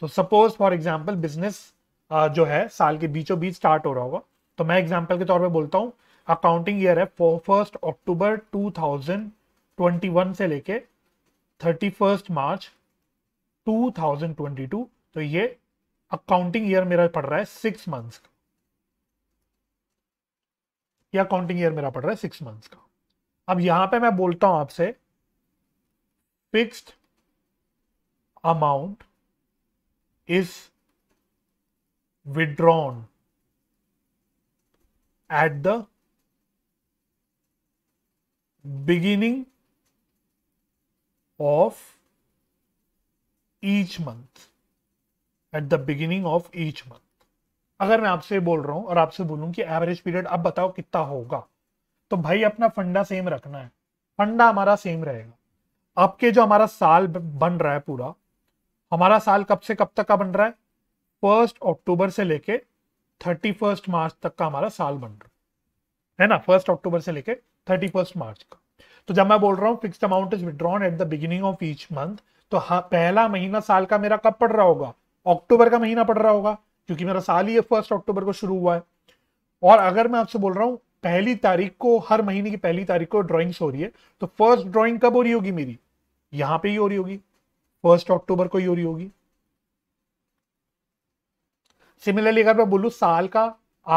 तो सपोज फॉर एग्जाम्पल बिजनेस जो है साल के बीचों बीच स्टार्ट हो रहा होगा तो मैं एग्जाम्पल के तौर पर बोलता हूँ अकाउंटिंग ईयर है फर्स्ट अक्टूबर 2021 से लेके 31 मार्च 2022 तो ये अकाउंटिंग ईयर मेरा पड़ रहा है सिक्स मंथ्स का ये अकाउंटिंग ईयर मेरा पड़ रहा है सिक्स मंथ्स का अब यहां पे मैं बोलता हूं आपसे fixed amount is withdrawn at the beginning of each month at the beginning of each month अगर मैं आपसे बोल रहा हूं और आपसे बोलूं कि एवरेज पीरियड अब बताओ कितना होगा तो भाई अपना फंडा सेम रखना है फंडा हमारा सेम रहेगा आपके जो हमारा साल बन रहा है पूरा हमारा साल कब से कब तक का बन रहा है फर्स्ट अक्टूबर से लेके थर्टी फर्स्ट मार्च तक का हमारा साल बन रहा है है ना फर्स्ट अक्टूबर से लेके थर्टी फर्स्ट मार्च का तो जब मैं बोल रहा हूँ fix amount is withdrawn at the beginning of each month तो हाँ, पहला महीना साल का मेरा कब पड़ रहा होगा अक्टूबर का महीना पड़ रहा होगा क्योंकि मेरा साल ही फर्स्ट अक्टूबर को शुरू हुआ है और अगर मैं आपसे बोल रहा हूँ पहली तारीख को हर महीने की पहली तारीख को ड्रॉइंग्स हो रही है तो फर्स्ट ड्रॉइंग कब हो रही होगी मेरी यहाँ पे ही हो रही होगी फर्स्ट अक्टूबर को ही हो रही होगी सिमिलरली अगर मैं बोलू साल का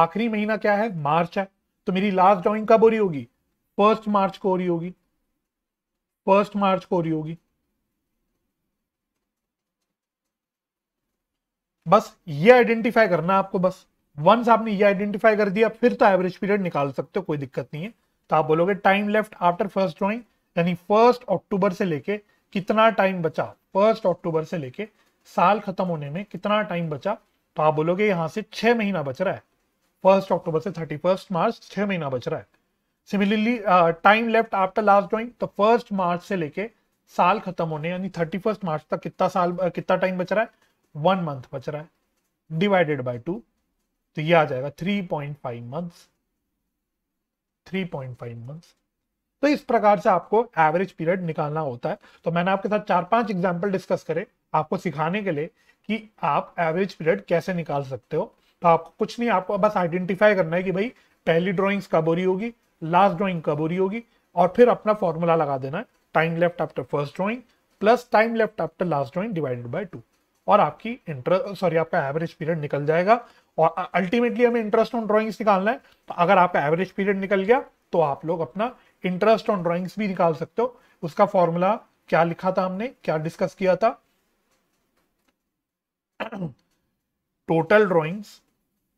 आखिरी महीना क्या है मार्च है तो मेरी लास्ट ड्रॉइंग कब हो रही होगी फर्स्ट मार्च को हो रही होगी फर्स्ट मार्च को हो रही होगी बस ये आइडेंटिफाई करना आपको बस वंस आपने ये आइडेंटिफाई कर दिया फिर तो एवरेज पीरियड निकाल सकते हो कोई दिक्कत नहीं है तो आप बोलोगे time left after first drawing यानी फर्स्ट अक्टूबर से लेके कितना टाइम बचा फर्स्ट अक्टूबर से लेके साल खत्म होने में कितना टाइम बचा तो आप बोलोगे यहां से छह महीना बच रहा है फर्स्ट अक्टूबर से थर्टी फर्स्ट मार्च छह महीना बच रहा है similarly time left after last drawing तो फर्स्ट मार्च से लेके साल खत्म होने यानी थर्टी फर्स्ट मार्च तक कितना साल uh, कितना टाइम बच रहा है वन मंथ बच रहा है डिवाइडेड बाय टू तो ये आ जाएगा three point five months three point five months तो इस प्रकार से आपको एवरेज पीरियड निकालना होता है तो मैंने आपके साथ चार पांच एग्जाम्पल डिस्कस करे आपको सिखाने के लिए कि आप एवरेज पीरियड कैसे निकाल सकते हो तो आपको कुछ नहीं आपको बस आइडेंटिफाई करना है कि भाई पहली ड्रॉइंग्स कब हो रही होगी लास्ट ड्रॉइंग कब हो रही होगी और फिर अपना फॉर्मूला लगा देना है time left after first drawing plus time left after last drawing divided by two और आपकी इंटरेस्ट सॉरी आपका एवरेज पीरियड निकल जाएगा और अल्टीमेटली हमें इंटरेस्ट ऑन ड्रॉइंग्स निकालना है तो अगर आपका एवरेज पीरियड निकल गया तो आप लोग अपना इंटरेस्ट ऑन ड्रॉइंग्स भी निकाल सकते हो उसका फॉर्मूला क्या लिखा था हमने क्या डिस्कस किया था total drawings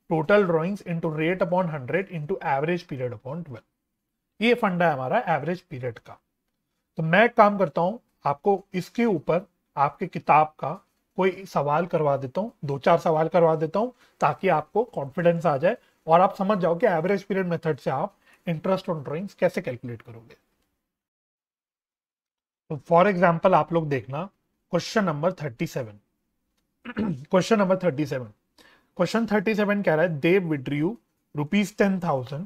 total drawings into rate upon hundred into average period upon twelve ये फंडा है हमारा एवरेज पीरियड का तो मैं काम करता हूं आपको इसके ऊपर आपके किताब का कोई सवाल करवा देता हूं दो चार सवाल करवा देता हूं ताकि आपको कॉन्फिडेंस आ जाए और आप समझ जाओ कि एवरेज पीरियड मेथड से आप इंटरेस्ट ऑन ड्रॉइंग्स कैसे कैलकुलेट करोगे तो फॉर एग्जाम्पल आप लोग देखना question number thirty seven question number thirty seven question thirty seven कह रहा है Dev withdrew rupees ten thousand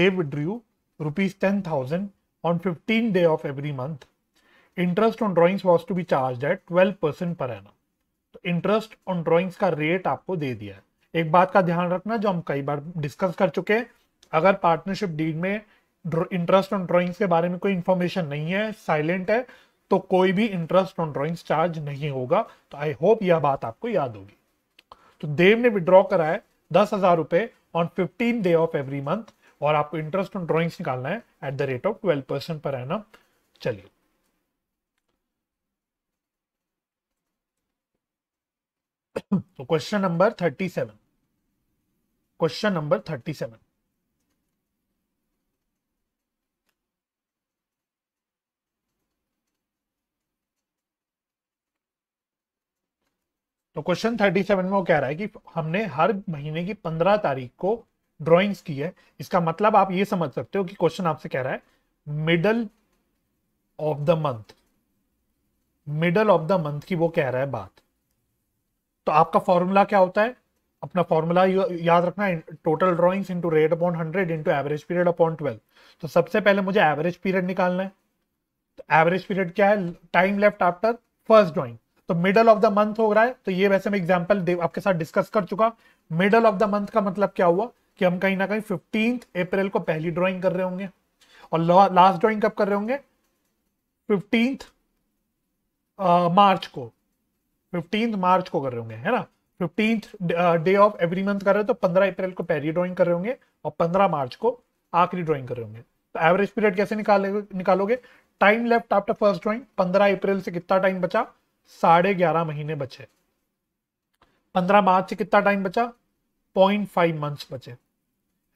Dev withdrew rupees 10,000 on 15th day of every month. Interest on drawings was to be charged at 12% per annum. तो इंटरेस्ट ऑन ड्राइंग्स का रेट आपको दे दिया है एक बात का ध्यान रखना जो हम कई बार डिस्कस कर चुके हैं अगर पार्टनरशिप डीड में इंटरेस्ट ऑन ड्राइंग्स के बारे में कोई इंफॉर्मेशन नहीं है साइलेंट है तो कोई भी इंटरेस्ट ऑन ड्राइंग्स चार्ज नहीं होगा तो आई होप यह बात आपको याद होगी तो देव ने विड्रॉ कराया दस हजार रुपए on fifteen day of every month और आपको इंटरेस्ट ऑन ड्रॉइंग्स निकालना है at the rate of twelve percent पर है ना चलिए तो question number thirty seven question number thirty seven तो क्वेश्चन थर्टी सेवन में वो कह रहा है कि हमने हर महीने की पंद्रह तारीख को ड्रॉइंग्स की है इसका मतलब आप ये समझ सकते हो कि क्वेश्चन आपसे कह रहा है middle of the month middle of the month की वो कह रहा है बात तो आपका फॉर्मूला क्या होता है अपना फॉर्मूला याद रखना total drawings into rate upon hundred into average period upon twelve तो सबसे पहले मुझे एवरेज पीरियड निकालना है तो एवरेज पीरियड क्या है time left after first drawing तो मिडल ऑफ द मंथ हो रहा है तो ये वैसे मैं एग्जाम्पल आपके साथ डिस्कस कर चुका मिडल ऑफ द मंथ का मतलब क्या हुआ कि हम कहीं ना कहीं फिफ्टीन अप्रैल को पहली ड्राइंग कर रहे होंगे और लास्ट ड्राइंग कब कर रहे होंगे फिफ्टीन uh, मार्च को फिफ्टींथ मार्च को कर रहे होंगे है ना fifteen day of every month कर रहे हो तो पंद्रह अप्रैल को पहली ड्रॉइंग कर रहे होंगे और पंद्रह मार्च को आखिरी ड्रॉइंग कर रहे होंगे तो एवरेज पीरियड कैसे निकाले निकालोगे time left after first drawing पंद्रह अप्रैल से कितना टाइम बचा साढ़े ग्यारह महीने बचे पंद्रह मार्च से कितना टाइम बचा पॉइंट फाइव मंथ बचे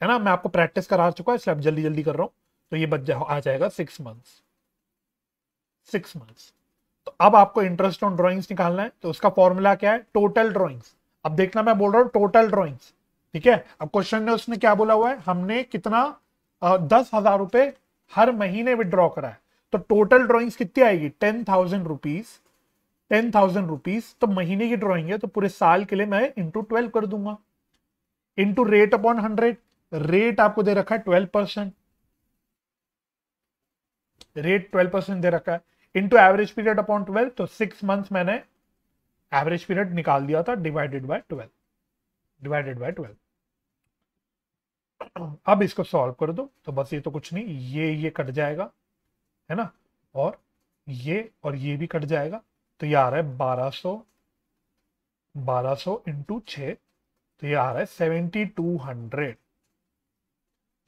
है ना मैं आपको प्रैक्टिस करा चुका है इसलिए आप जल्दी जल्दी कर रहा हूं तो ये बच जा आ जाएगा सिक्स मंथ सिक्स मंथ तो अब आपको इंटरेस्ट ऑन ड्रॉइंग्स निकालना है तो उसका फॉर्मूला क्या है टोटल ड्रॉइंग्स अब देखना मैं बोल रहा हूँ टोटल ड्रॉइंग्स ठीक है अब क्वेश्चन में उसने क्या बोला हुआ है हमने कितना दस हजार रुपए हर महीने विदड्रॉ करा है तो टोटल ड्रॉइंग्स कितनी आएगी ten thousand rupees ten thousand rupees तो महीने की ड्रॉइंग है तो पूरे साल के लिए मैं इंटू ट्वेल्व कर दूंगा into rate upon hundred rate आपको दे रखा है twelve percent rate twelve percent दे रखा है into average period upon twelve तो सिक्स मंथ मैंने एवरेज पीरियड निकाल दिया था divided by twelve divided by twelve अब इसको सॉल्व कर दो तो बस ये तो कुछ नहीं ये ये कट जाएगा है ना और ये और ये भी कट जाएगा तो ये आ रहा है बारह सौ बारह सौ इंटू छ तो ये आ रहा है seventy two hundred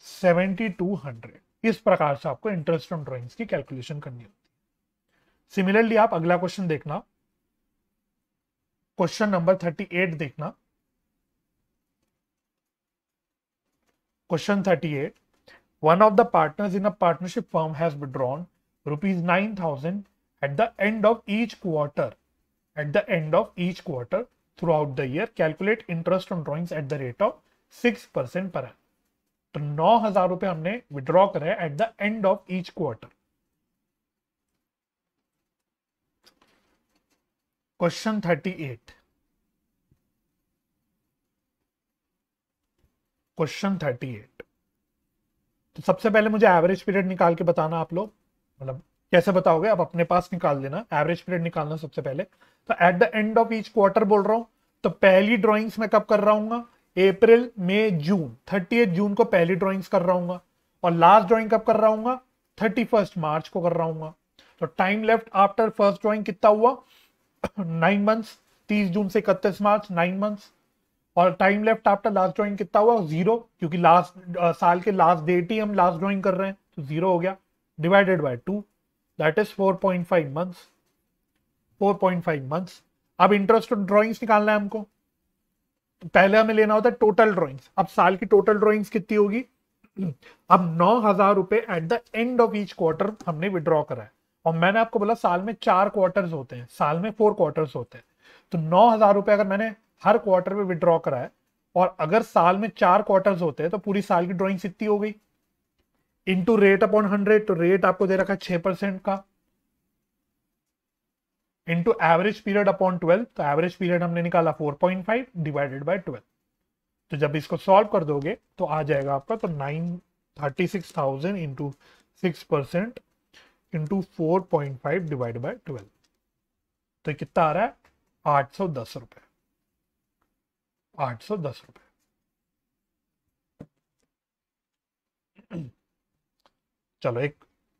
seventy two hundred इस प्रकार से आपको इंटरेस्ट ऑन ड्रॉइंग्स की कैलकुलेशन करनी होती है सिमिलरली आप अगला क्वेश्चन देखना क्वेश्चन नंबर थर्टी एट देखना question thirty eight one of the partners in a partnership firm has withdrawn rupees nine thousand at the end of each quarter at the end of each quarter throughout the year calculate interest on drawings at the rate of six percent पर है तो नौ हजार रुपए हमने विड्रॉ करे at the end of each quarter question thirty eight question thirty eight तो सबसे पहले मुझे एवरेज पीरियड निकाल के बताना आप लोग मतलब कैसे बताओगे आप अपने पास निकाल देना एवरेज पीरियड निकालना सबसे पहले तो at the end of each quarter बोल रहा हूँ तो पहली ड्रॉइंग्स मैं कब कर रहा हूँ अप्रैल मई जून थर्टी जून को पहली ड्रॉइंग्स कर रहा हूँ और लास्ट ड्रॉइंग कब कर रहा हूँ थर्टी मार्च को कर रहा हूँ तो time left after first drawing कितना हुआ नाइन मंथ्स तीस जून से इकतीस मार्च नाइन मंथ्स और time left after last drawing कितना हुआ जीरो क्योंकि लास्ट साल के लास्ट डेट ही हम लास्ट ड्रॉइंग कर रहे हैं तो जीरो हो गया divided by two that is 4.5 months 4.5 months अब इंटरेस्ट ड्रॉइंग्स निकालना है हमको तो पहले हमें लेना होता है टोटल ड्रॉइंग्स अब साल की टोटल ड्रॉइंग्स कितनी होगी अब नौ हजार रुपए at the end of each quarter हमने विड्रॉ करा है और मैंने आपको बोला साल में चार क्वार्टर्स होते हैं साल में फोर क्वार्टर्स होते हैं तो नौ हजार रुपए अगर मैंने हर क्वार्टर में विड्रॉ करा है और अगर साल में चार क्वार्टर्स होते हैं तो पूरी साल की ड्रॉइंग्स इतनी हो गई इंटू रेट अपॉन हंड्रेड तो रेट आपको दे रखा है छह परसेंट का into average period upon twelve तो एवरेज पीरियड हमने निकाला four point five divided by twelve तो जब इसको सॉल्व कर दोगे तो आ जाएगा आपका तो nine thirty six thousand into six percent into four point five divide by twelve तो कितना आ रहा है आठ सौ दस रुपये आठ सौ दस रुपये चलो एक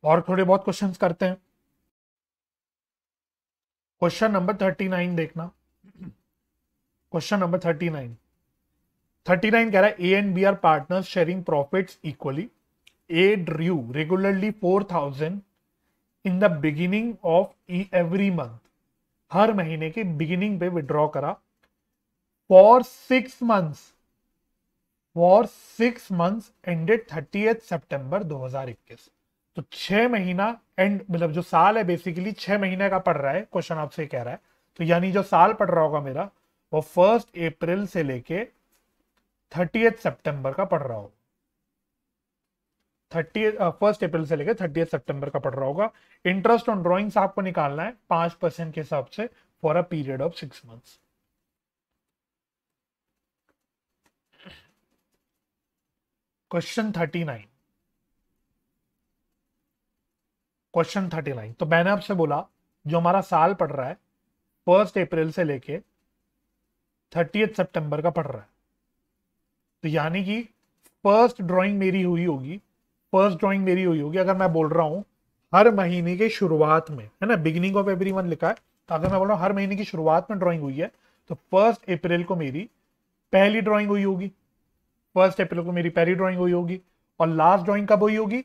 और थोड़े बहुत क्वेश्चंस करते हैं क्वेश्चन नंबर थर्टी नाइन देखना question number thirty nine thirty nine कह रहा है A and B are partner sharing profits equally A drew regularly four thousand in the beginning of every month हर महीने के बिगिनिंग पे विड्रॉ करा for six months for six month ended thirty हजार इक्कीस तो छह महीना एंड मतलब जो साल है बेसिकली छह महीने का पढ़ रहा है क्वेश्चन आपसे कह रहा है तो यानी जो साल पढ़ रहा होगा मेरा वो फर्स्ट अप्रैल से लेके थर्टी सेप्टेम्बर का पढ़ रहा हो थर्टी फर्स्ट अप्रैल से लेकर थर्टी सितंबर का पढ़ रहा होगा इंटरेस्ट ऑन ड्रॉइंग्स आपको निकालना है पांच परसेंट के हिसाब से for a period of six months question thirty nine question thirty nine तो मैंने आपसे बोला जो हमारा साल पढ़ रहा है फर्स्ट अप्रैल से लेके थर्टी सितंबर का पढ़ रहा है तो यानी कि फर्स्ट ड्राइंग मेरी हुई होगी फर्स्ट ड्राइंग मेरी हुई होगी अगर मैं बोल रहा हूं हर महीने के शुरुआत में है ना बिगिनिंग ऑफ एवरी मंथ लिखा है तो अगर मैं बोल रहा हूँ हर महीने की शुरुआत में ड्राइंग हुई है तो फर्स्ट अप्रैल को मेरी पहली ड्राइंग हुई होगी फर्स्ट अप्रैल को मेरी पहली ड्रॉइंग हुई होगी और लास्ट ड्रॉइंग कब हुई होगी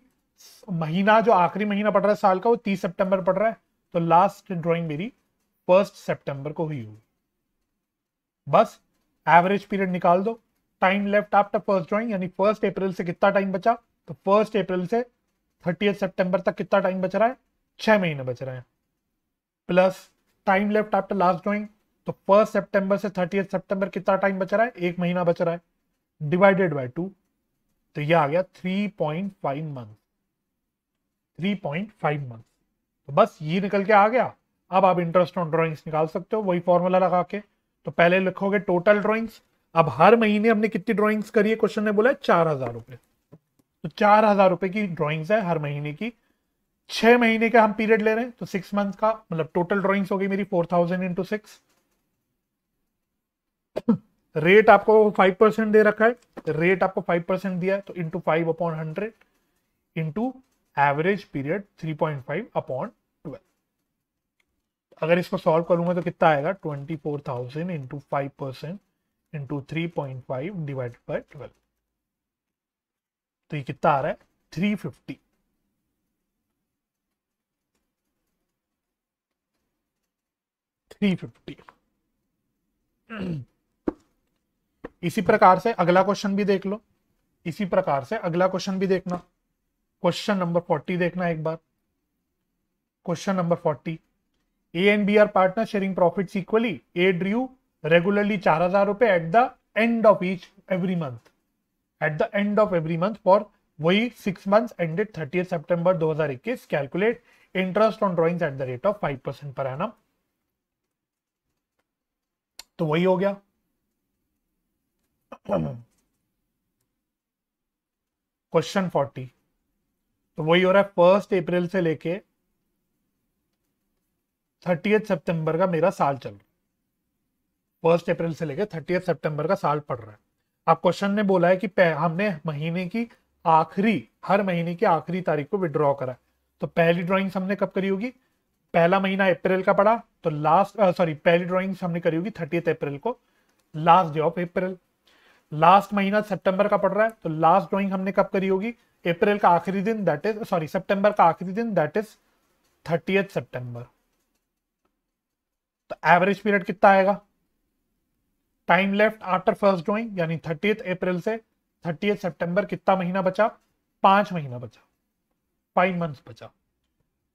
महीना जो आखिरी महीना पड़ रहा है साल का वो तीस सेप्टेम्बर पड़ रहा है तो लास्ट ड्रॉइंग मेरी फर्स्ट सेप्टेम्बर को हुई होगी बस एवरेज पीरियड निकाल दो time left after first drawing यानी फर्स्ट अप्रैल से कितना टाइम बचा तो फर्स्ट अप्रैल से थर्टी सितंबर तक कितना टाइम बच रहा है छह महीने बच रहे हैं plus time left after last drawing तो फर्स्ट सितंबर से थर्टी सितंबर कितना टाइम बच रहा है एक महीना बच रहा है डिवाइडेड बाय टू तो ये आ गया three point five month three point five month तो बस ये निकल के आ गया अब आप इंटरेस्ट ऑन ड्रॉइंग्स निकाल सकते हो वही फॉर्मूला लगा के तो पहले लिखोगे टोटल ड्रॉइंग्स अब हर महीने हमने कितनी ड्रॉइंग्स करी है क्वेश्चन ने बोला चार हजार रुपए तो चार हजार रुपए की ड्रॉइंग्स है हर महीने की छह महीने का हम पीरियड ले रहे हैं तो सिक्स मंथ का मतलब टोटल ड्रॉइंग्स हो गई मेरी four thousand into six rate आपको फाइव परसेंट दे रखा है रेट आपको फाइव परसेंट दिया है तो into five upon hundred into average period three point five upon twelve अगर इसको सॉल्व करूंगा तो कितना आएगा twenty four thousand into five percent into three point five divided by twelve तो ये कितना आ रहा है थ्री फिफ्टी थ्री फिफ्टी इसी प्रकार से अगला क्वेश्चन भी देख लो इसी प्रकार से अगला क्वेश्चन भी देखना क्वेश्चन नंबर फोर्टी देखना एक बार question number forty A and B are partner sharing profit equally A drew regularly चार हजार रुपए at the end of each every month at the end of every month for वही सिक्स मंथ एंडेड थर्टी दो हजार इक्कीस calculate interest on drawing at the rate of five percent पर है ना तो वही हो गया क्वेश्चन फोर्टी तो वही हो रहा है फर्स्ट अप्रैल से लेके थर्टी सितंबर का मेरा साल चल रहा है फर्स्ट अप्रैल से लेके थर्टी सितंबर का साल पड़ रहा है अब क्वेश्चन ने बोला है कि हमने महीने की आखिरी हर महीने की आखिरी तारीख को विड्रॉ करा तो पहली ड्रॉइंग्स हमने कब करी होगी पहला महीना अप्रैल का पड़ा तो लास्ट सॉरी पहली ड्रॉइंग हमने करी होगी थर्टी अप्रैल को last day of April last महीना सितंबर का पड़ रहा है तो लास्ट ड्रॉइंग हमने कब करी होगी अप्रैल का आखिरी दिन दैट इज सॉरी सितंबर का आखिरी दिन दैट इज थर्टी सितंबर तो एवरेज पीरियड कितना आएगा time left after first drawing यानी थर्टी अप्रैल से थर्टी सितंबर कितना महीना बचा पांच महीना बचा फाइव मंथ बचा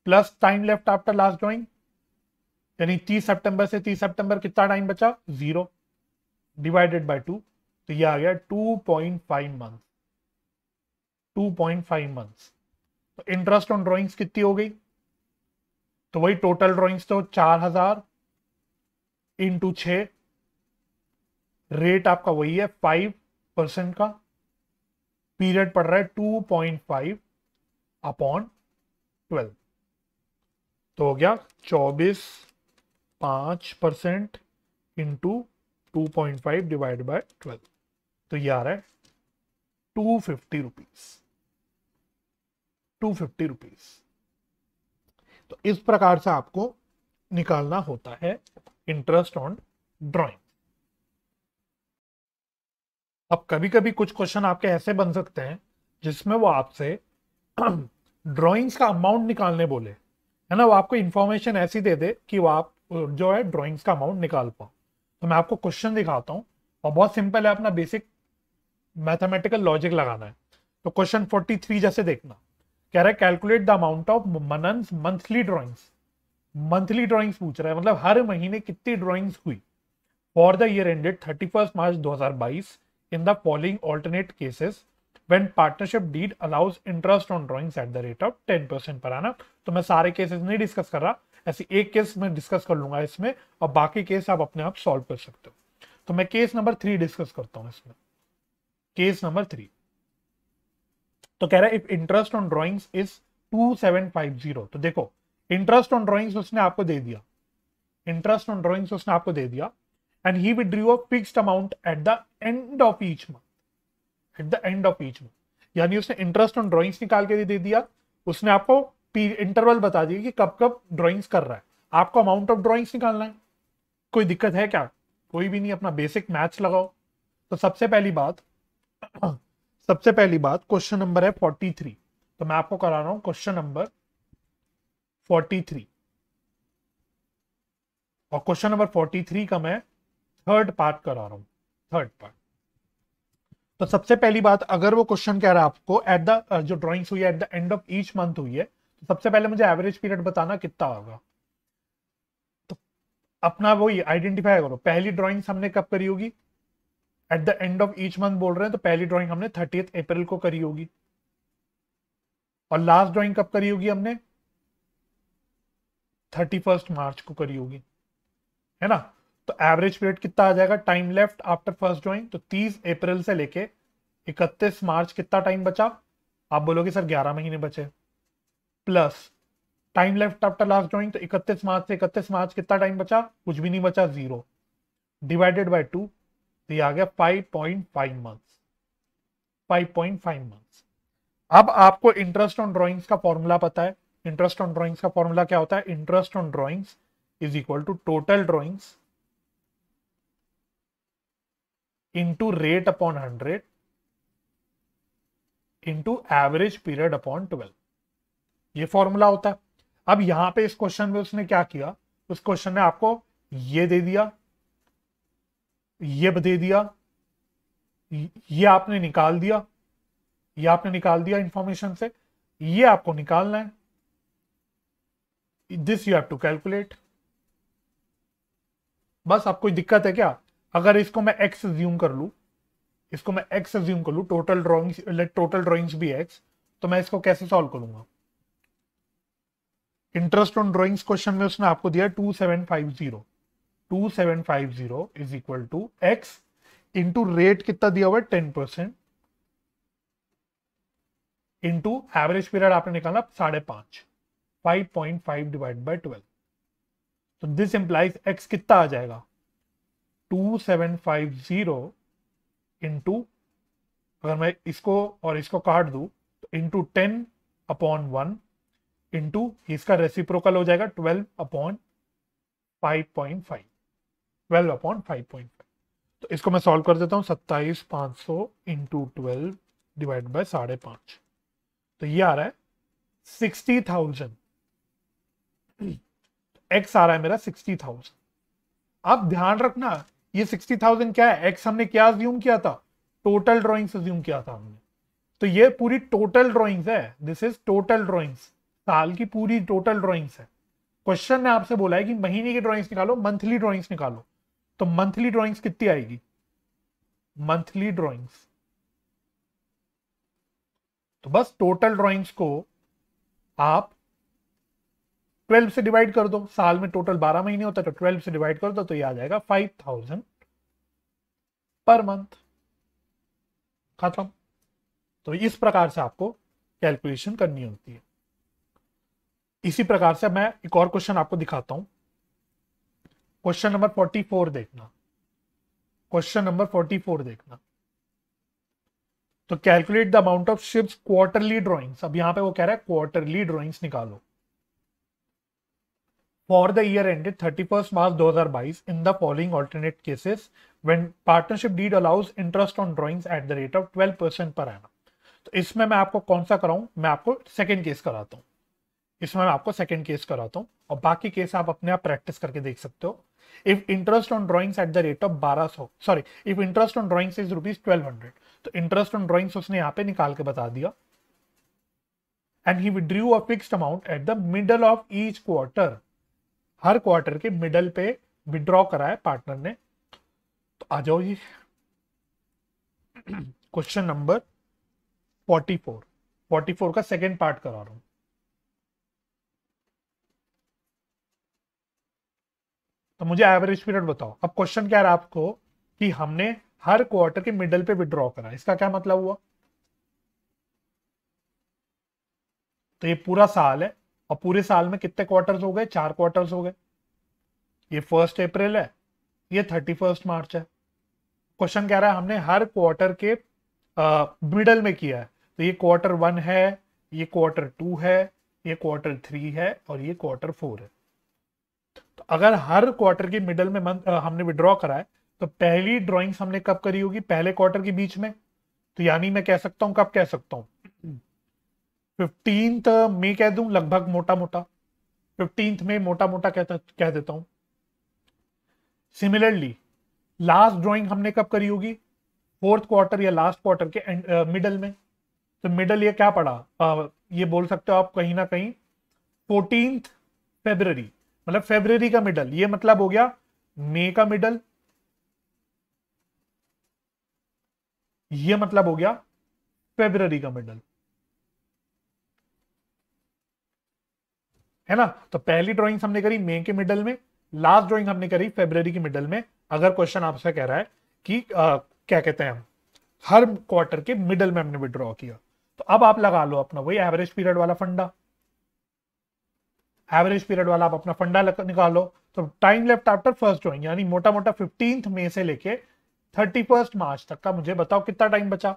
plus time left after last drawing यानी 30 सितंबर से 30 सितंबर कितना टाइम बचा जीरो डिवाइडेड बाय टू तो ये आ गया 2.5 मंथ टू मंथ्स तो इंटरेस्ट ऑन ड्रॉइंग्स कितनी हो गई तो वही टोटल ड्रॉइंग्स तो चार हजार इंटू छ रेट आपका वही है फाइव परसेंट का पीरियड पड़ रहा है two point five upon twelve तो हो गया चौबीस 5 percent into two point five divide by twelve तो ये आ रहा है two fifty rupees two fifty rupees तो इस प्रकार से आपको निकालना होता है इंटरेस्ट ऑन ड्राइंग अब कभी कभी कुछ क्वेश्चन आपके ऐसे बन सकते हैं जिसमें वो आपसे ड्राइंग्स का अमाउंट निकालने बोले है ना वो आपको इंफॉर्मेशन ऐसी दे दे कि वो आप जो है ड्राइंग्स का अमाउंट निकाल पाओ तो मैं आपको क्वेश्चन दिखाता हूँ और बहुत सिंपल है अपना बेसिक मैथमेटिकल लॉजिक लगाना है तो क्वेश्चन 43 जैसे देखना कह रहा है calculate the amount of Manan monthly drawings monthly drawings पूछ रहा है मतलब हर महीने कितनी ड्रॉइंग्स हुई for the year ended 31 March 2022 in the following alternate cases when partnership deed allows interest on drawings at the rate of ten percent per annum तो मैं सारे केसेस नहीं डिस्कस कर रहा ऐसे एक केस मैं डिस्कस कर लूंगा इसमें और बाकी केस आप अपने आप सॉल्व कर सकते हो तो मैं केस नंबर थ्री डिस्कस करता हूँ इसमें केस नंबर थ्री तो कह रहा है if interest on drawings is 2750 तो देखो इंटरेस्ट ऑन ड्रॉइंग्स उसने आपको दे दिया इंटरेस्ट ऑन ड्रॉइंग्स उसने आपको दे दिया and he withdrew a fixed amount at the end of each month at the end of each month यानी उसने इंटरेस्ट ऑन ड्रॉइंग्स निकाल के दे दिया उसने आपको इंटरवल बता दिया कि कब कब ड्रॉइंग्स कर रहा है आपको अमाउंट ऑफ ड्रॉइंग्स निकालना है कोई दिक्कत है क्या कोई भी नहीं अपना बेसिक मैथ्स लगाओ तो सबसे पहली बात सबसे पहली बात क्वेश्चन नंबर है फोर्टी थ्री तो मैं आपको करा रहा हूं क्वेश्चन नंबर फोर्टी थ्री और क्वेश्चन नंबर फोर्टी थ्री का मैं थर्ड पार्ट करा रहा हूं थर्ड पार्ट तो सबसे पहली बात अगर वो क्वेश्चन कह रहा है आपको एट द जो ड्रॉइंग्स हुई है at the end of each month हुई है तो सबसे पहले मुझे एवरेज पीरियड बताना कितना होगा तो अपना वही आइडेंटिफाई करो पहली ड्रॉइंग्स हमने कब करी होगी at the end of each month बोल रहे हैं तो पहली ड्रॉइंग हमने थर्टी अप्रैल को करी होगी और लास्ट ड्रॉइंग कब करी होगी हमने थर्टी फर्स्ट मार्च को करी होगी है ना तो एवरेज पीरियड कितना आ जाएगा time left after first drawing तो तीस अप्रैल से लेके इकतीस मार्च कितना टाइम बचा आप बोलोगे सर ग्यारह महीने बचे plus time left after last drawing तो इकतीस मार्च से इकतीस मार्च कितना टाइम बचा कुछ भी नहीं बचा जीरो डिवाइडेड बाई टू तो ये आ गया 5.5 मंथ्स 5.5 मंथ्स अब आपको इंटरेस्ट ऑन ड्रॉइंग्स का फॉर्मूला पता है इंटरेस्ट ऑन ड्रॉइंग्स का फॉर्मूला क्या होता है interest on drawings is equal to total drawings into rate upon hundred into average period upon twelve ये फॉर्मूला होता है अब यहां पे इस क्वेश्चन में उसने क्या किया उस क्वेश्चन ने आपको ये दे दिया ये दे दिया ये आपने निकाल दिया ये आपने निकाल दिया इंफॉर्मेशन से ये आपको निकालना है this you have to calculate बस आपको दिक्कत है क्या अगर इसको मैं एक्स ज्यूम कर लू इसको मैं एक्स ज्यूम कर लू टोटल ड्रॉइंग्स टोटल ड्रॉइंग्स भी एक्स तो मैं इसको कैसे सॉल्व करूंगा इंटरेस्ट ऑन ड्रॉइंग्स क्वेश्चन में उसने आपको दिया two seven five zero 2750 is equal to X into rate कितना दिया हुआ है ten percent into average period आपने निकाला साढ़े पांच five point five divide by twelve तो दिस इंप्लाइज एक्स कितना आ जाएगा two seven five zero into अगर मैं इसको और इसको काट दू तो into ten upon one into इसका रेसिप्रोकल हो जाएगा twelve upon five point five twelve upon five point तो इसको मैं सॉल्व कर देता हूँ सत्ताईस पाँच सौ इंटू ट्वेल्व डिवाइड बाय साढ़े पाँच तो ये आ रहा है सिक्सटी थाउजेंड एक्स आ रहा है मेरा सिक्सटी थाउजेंड आप ध्यान रखना ये सिक्सटी थाउजेंड क्या है एक्स हमने क्या ज्यूम किया था टोटल ड्रॉइंग्स ज्यूम किया था हमने तो ये पूरी टोटल ड्रॉइंग्स है दिस इज टोटल ड्रॉइंग्स साल की पूरी टोटल ड्रॉइंग्स है क्वेश्चन ने आपसे बोला है कि महीने की ड्रॉइंग्स निकालो मंथली ड्रॉइंग्स निकालो तो मंथली ड्रॉइंग्स कितनी आएगी मंथली ड्रॉइंग्स तो बस टोटल ड्रॉइंग्स को आप 12 से डिवाइड कर दो साल में टोटल 12 महीने होता है तो 12 से डिवाइड कर दो तो ये आ जाएगा 5000 पर मंथ खत्म तो इस प्रकार से आपको कैलकुलेशन करनी होती है इसी प्रकार से मैं एक और क्वेश्चन आपको दिखाता हूं क्वेश्चन नंबर फोर्टी फोर देखना क्वेश्चन नंबर फोर्टी फोर देखना तो calculate the amount of ships quarterly drawings अब यहां पे वो कह रहा है क्वार्टरली ड्रॉइंग्स निकालो for the year ended thirty first March दो हजार बाईस in the following alternate cases when partnership deed allows interest on drawings at the rate of twelve percent per annum तो इसमें मैं आपको कौन सा कराऊं मैं आपको सेकेंड केस कराता हूं इसमें मैं आपको सेकेंड केस कराता हूं और बाकी केस आप अपने आप प्रैक्टिस करके देख सकते हो if interest on drawings at the rate of बारह सौ sorry if interest on drawings is rupees twelve तो इंटरेस्ट ऑन ड्रॉइंग्स उसने यहाँ पे निकाल के बता दिया and he withdrew a fixed amount at the middle of each quarter हर क्वार्टर के मिडल पे विड्रॉ करा है पार्टनर ने तो आ जाओ जी question number forty four forty four का सेकेंड पार्ट करा रहा हूं तो मुझे एवरेज पीरियड बताओ अब क्वेश्चन क्या रहा आपको कि हमने हर क्वार्टर के मिडल पे विड्रॉ करा इसका क्या मतलब हुआ तो ये पूरा साल है और पूरे साल में कितने क्वार्टर्स हो गए चार क्वार्टर्स हो गए ये फर्स्ट अप्रैल है ये थर्टी फर्स्ट मार्च है क्वेश्चन कह रहा है हमने हर क्वार्टर के मिडल में किया है तो ये क्वार्टर वन है ये क्वार्टर टू है ये क्वार्टर थ्री है और ये क्वार्टर फोर है तो अगर हर क्वार्टर के मिडल में हमने विड्रॉ करा है तो पहली ड्रॉइंग्स हमने कब करी होगी पहले क्वार्टर के बीच में तो यानी मैं कह सकता हूं कब कह सकता हूं फिफ्टींथ में कह दू लगभग मोटा मोटा फिफ्टींथ में मोटा मोटा कहता कह देता हूँ सिमिलरली लास्ट ड्रॉइंग हमने कब करी होगी फोर्थ क्वार्टर या लास्ट क्वार्टर के एंड मिडल uh, में तो मिडल ये क्या पड़ा uh, ये बोल सकते हो आप कहीं ना कहीं फोर्टीन फेबररी मतलब फेब्रवरी का मिडल ये मतलब हो गया मई का मिडल ये मतलब हो गया फेब्रवरी का मिडल है ना तो पहली ड्राइंग हमने करी मई के मिडल में लास्ट ड्राइंग हमने करी फेब्रवरी के मिडल में अगर क्वेश्चन आपसे कह रहा है कि आ, क्या कहते हैं हम हर क्वार्टर के मिडल में हमने विड्रॉ किया तो अब आप लगा लो अपना वही एवरेज पीरियड वाला फंडा एवरेज पीरियड वाला आप अपना फंडा निकालो तो time left after first join यानी मोटा मोटा फिफ्टींथ मे से लेके थर्टी फर्स्ट मार्च तक का मुझे बताओ कितना टाइम बचा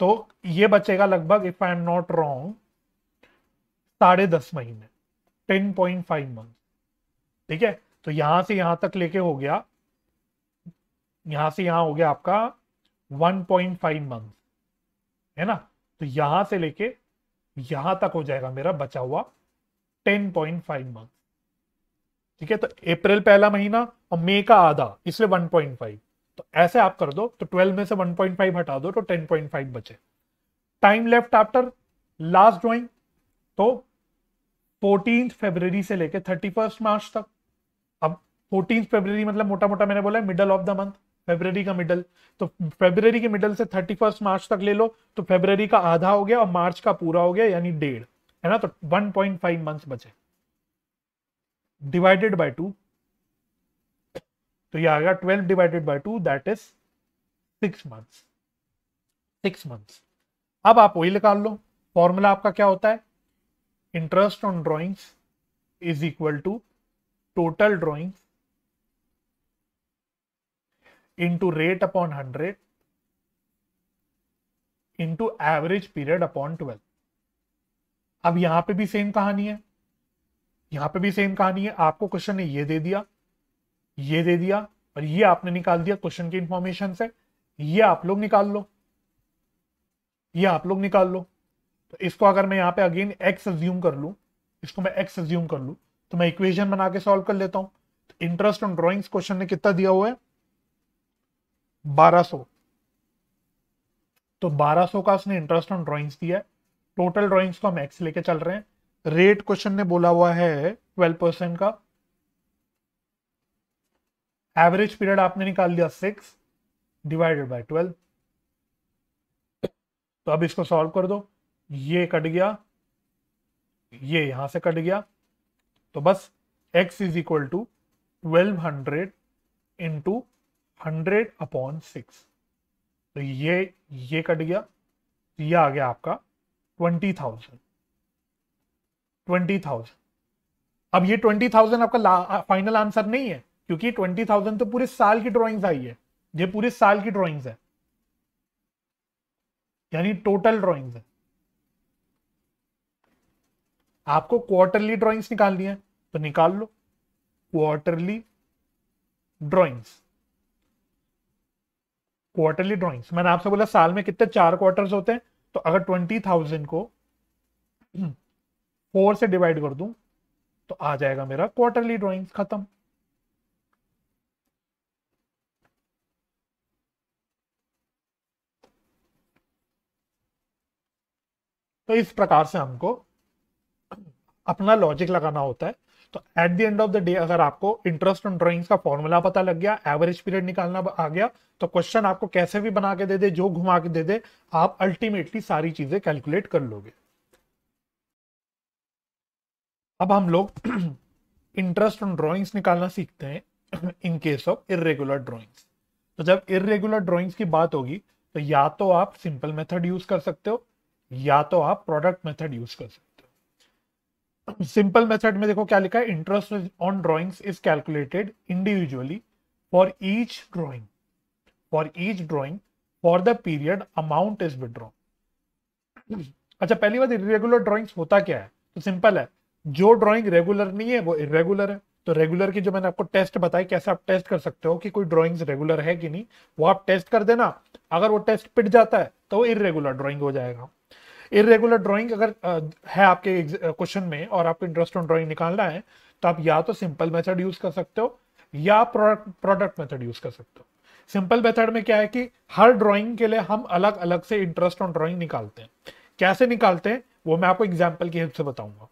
तो ये बचेगा लगभग if I am not wrong साढ़े दस महीने टेन पॉइंट फाइव मंथ ठीक है तो यहां से यहां तक लेके हो गया यहां से यहां हो गया आपका वन पॉइंट फाइव मंथ है ना तो यहां से लेके यहां तक हो जाएगा मेरा बचा हुआ 10.5 मंथ ठीक है तो अप्रैल पहला महीना और मई का आधा इसलिए 1.5 तो ऐसे आप कर दो तो 12 में से 1.5 हटा दो तो 10.5 बचे time left after last drawing तो फोर्टीन फेब्रवरी से लेकर थर्टी फर्स्ट मार्च तक अब फोर्टीन फेब्रवरी मतलब मोटा मोटा मैंने बोला middle of the month February का मिडल तो फेब्रवरी के मिडल से थर्टी फर्स्ट मार्च तक ले लो तो फेब्रवरी का आधा हो गया और मार्च का पूरा हो गया यानी डेढ़ है ना तो 1.5 मंथ्स बचे डिवाइडेड बाय टू तो ये आ गया 12 divided by two that is six months six months अब आप वही निकाल लो फॉर्मूला आपका क्या होता है interest on drawings is equal to total drawings into rate upon hundred into average period upon twelfth अब यहां पे भी सेम कहानी है यहां पे भी सेम कहानी है आपको क्वेश्चन ने ये दे दिया ये दे दिया और ये आपने निकाल दिया क्वेश्चन की इंफॉर्मेशन से ये आप लोग निकाल लो ये आप लोग निकाल लो तो इसको अगर मैं यहां पे अगेन एक्स अज्यूम कर लू इसको मैं एक्स अज्यूम कर लू तो मैं इक्वेशन बना के सॉल्व कर लेता हूं तो इंटरेस्ट ऑन ड्रॉइंग्स क्वेश्चन ने कितना दिया हुआ है 1200 तो 1200 का उसने इंटरेस्ट ऑन ड्रॉइंग्स दिया है टोटल ड्रॉइंग्स को हम एक्स लेके चल रहे हैं रेट क्वेश्चन ने बोला हुआ है ट्वेल्व परसेंट का एवरेज पीरियड आपने निकाल दिया सिक्स डिवाइडेड बाय ट्वेल्व तो अब इसको सॉल्व कर दो ये कट गया ये यहां से कट गया तो बस x is equal to twelve hundred into hundred upon six तो ये ये कट गया ये आ गया आपका ट्वेंटी थाउजेंड ट्वेंटी थाउजेंड अब ये ट्वेंटी थाउजेंड आपका फाइनल आंसर नहीं है क्योंकि ट्वेंटी थाउजेंड तो पूरे साल की ड्रॉइंग्स आई है ये पूरे साल की ड्रॉइंग्स है यानी टोटल ड्रॉइंग्स है आपको क्वार्टरली ड्रॉइंग्स निकालनी है तो निकाल लो क्वार्टरली ड्रॉइंग्स क्वार्टरली ड्रॉइंग्स मैंने आपसे बोला साल में कितने चार क्वार्टर्स होते हैं तो अगर ट्वेंटी थाउजेंड को फोर से डिवाइड कर दूं तो आ जाएगा मेरा क्वार्टरली ड्राइंग्स खत्म तो इस प्रकार से हमको अपना लॉजिक लगाना होता है तो at the end of the day अगर आपको इंटरेस्ट ऑन ड्रॉइंग्स का फॉर्मूला पता लग गया एवरेज पीरियड निकालना आ गया तो क्वेश्चन आपको कैसे भी बना के दे दे जो घुमा के दे दे आप अल्टीमेटली सारी चीजें कैलकुलेट कर लोगे अब हम लोग इंटरेस्ट ऑन ड्रॉइंग्स निकालना सीखते हैं in case of irregular drawings तो जब इरेगुलर ड्रॉइंग्स की बात होगी तो या तो आप सिंपल मेथड यूज कर सकते हो या तो आप प्रोडक्ट मेथड यूज कर सकते हो सिंपल मेथड में देखो क्या लिखा है interest on drawings is calculated individually for each drawing for each drawing for the period amount is withdraw अच्छा पहली बात इरेगुलर ड्रॉइंग्स होता क्या है तो सिंपल है जो ड्रॉइंग रेगुलर नहीं है वो इरेगुलर है तो रेगुलर की जो मैंने आपको टेस्ट बताई कैसे आप टेस्ट कर सकते हो कि कोई ड्रॉइंग्स रेगुलर है कि नहीं वो आप टेस्ट कर देना अगर वो टेस्ट पिट जाता है तो वो इरेगुलर ड्रॉइंग हो जाएगा इरेगुलर ड्राइंग अगर है आपके क्वेश्चन में और आपको इंटरेस्ट ऑन ड्राइंग निकालना है तो आप या तो सिंपल मेथड यूज कर सकते हो या प्रोडक्ट प्रोडक्ट मेथड यूज कर सकते हो सिंपल मेथड में क्या है कि हर ड्राइंग के लिए हम अलग अलग से इंटरेस्ट ऑन ड्राइंग निकालते हैं कैसे निकालते हैं वो मैं आपको एग्जाम्पल की हेल्प से बताऊंगा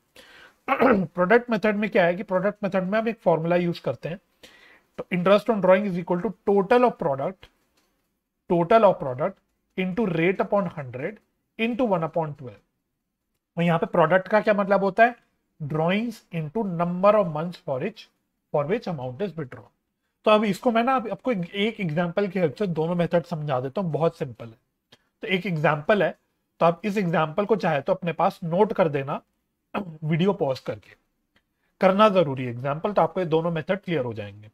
प्रोडक्ट मेथड में क्या है कि प्रोडक्ट मेथड में हम एक फॉर्मूला यूज करते हैं तो interest on drawing is equal to total of product total of product into rate upon hundred into one upon twelve और यहाँ पे प्रोडक्ट का क्या मतलब होता है drawings into number of month for each for which amount is withdraw तो अब इसको मैं ना आपको एक एग्जाम्पल की हेल्प से दोनों मेथड समझा देता हूँ बहुत सिंपल है तो एक एग्जाम्पल है तो आप इस एग्जाम्पल को चाहे तो अपने पास नोट कर देना वीडियो पॉज करके करना जरूरी है एग्जाम्पल तो आपको ये दोनों मेथड क्लियर हो जाएंगे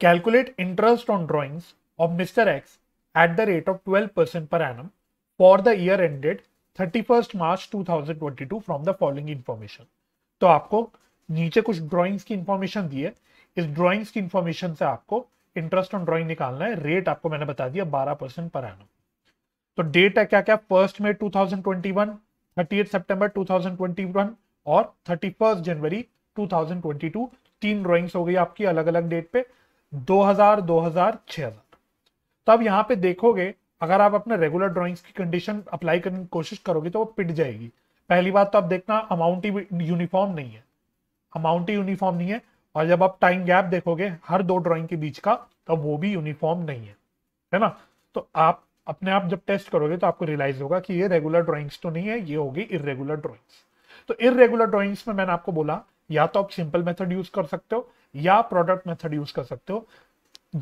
calculate interest on drawings of mister X at the rate of twelve percent per annum for the year ended thirty first March two thousand twenty two from the following information तो आपको नीचे कुछ ड्रॉइंग्स की इन्फॉर्मेशन दी है इस ड्रॉइंग्स की इन्फॉर्मेशन से आपको इंटरेस्ट ऑन ड्रॉइंग निकालना है रेट आपको मैंने बता दिया बारह परसेंट पर एनम तो डेट है क्या क्या फर्स्ट मे टू थाउजेंड मई 2021 38 सितंबर 2021 और thirty first January two thousand twenty two तीन ड्रॉइंग्स हो गई आपकी अलग अलग डेट पे दो हजार 2000 2000 6000 तो अब यहाँ पे देखोगे अगर आप अपने रेगुलर ड्रॉइंग्स की कंडीशन अप्लाई करने की कोशिश करोगे तो वो पिट जाएगी पहली बात तो आप देखना अमाउंट ही यूनिफॉर्म नहीं है अमाउंट ही यूनिफॉर्म नहीं है और जब आप टाइम गैप देखोगे हर दो ड्रॉइंग के बीच का तो वो भी यूनिफॉर्म नहीं है है ना तो आप अपने आप जब टेस्ट करोगे तो आपको रियलाइज होगा कि ये रेगुलर ड्रॉइंग्स तो नहीं है ये होगी इरेगुलर ड्रॉइंग्स तो इरेगुलर ड्रॉइंग्स में मैंने आपको बोला या तो आप सिंपल मेथड यूज कर सकते हो या प्रोडक्ट मेथड यूज कर सकते हो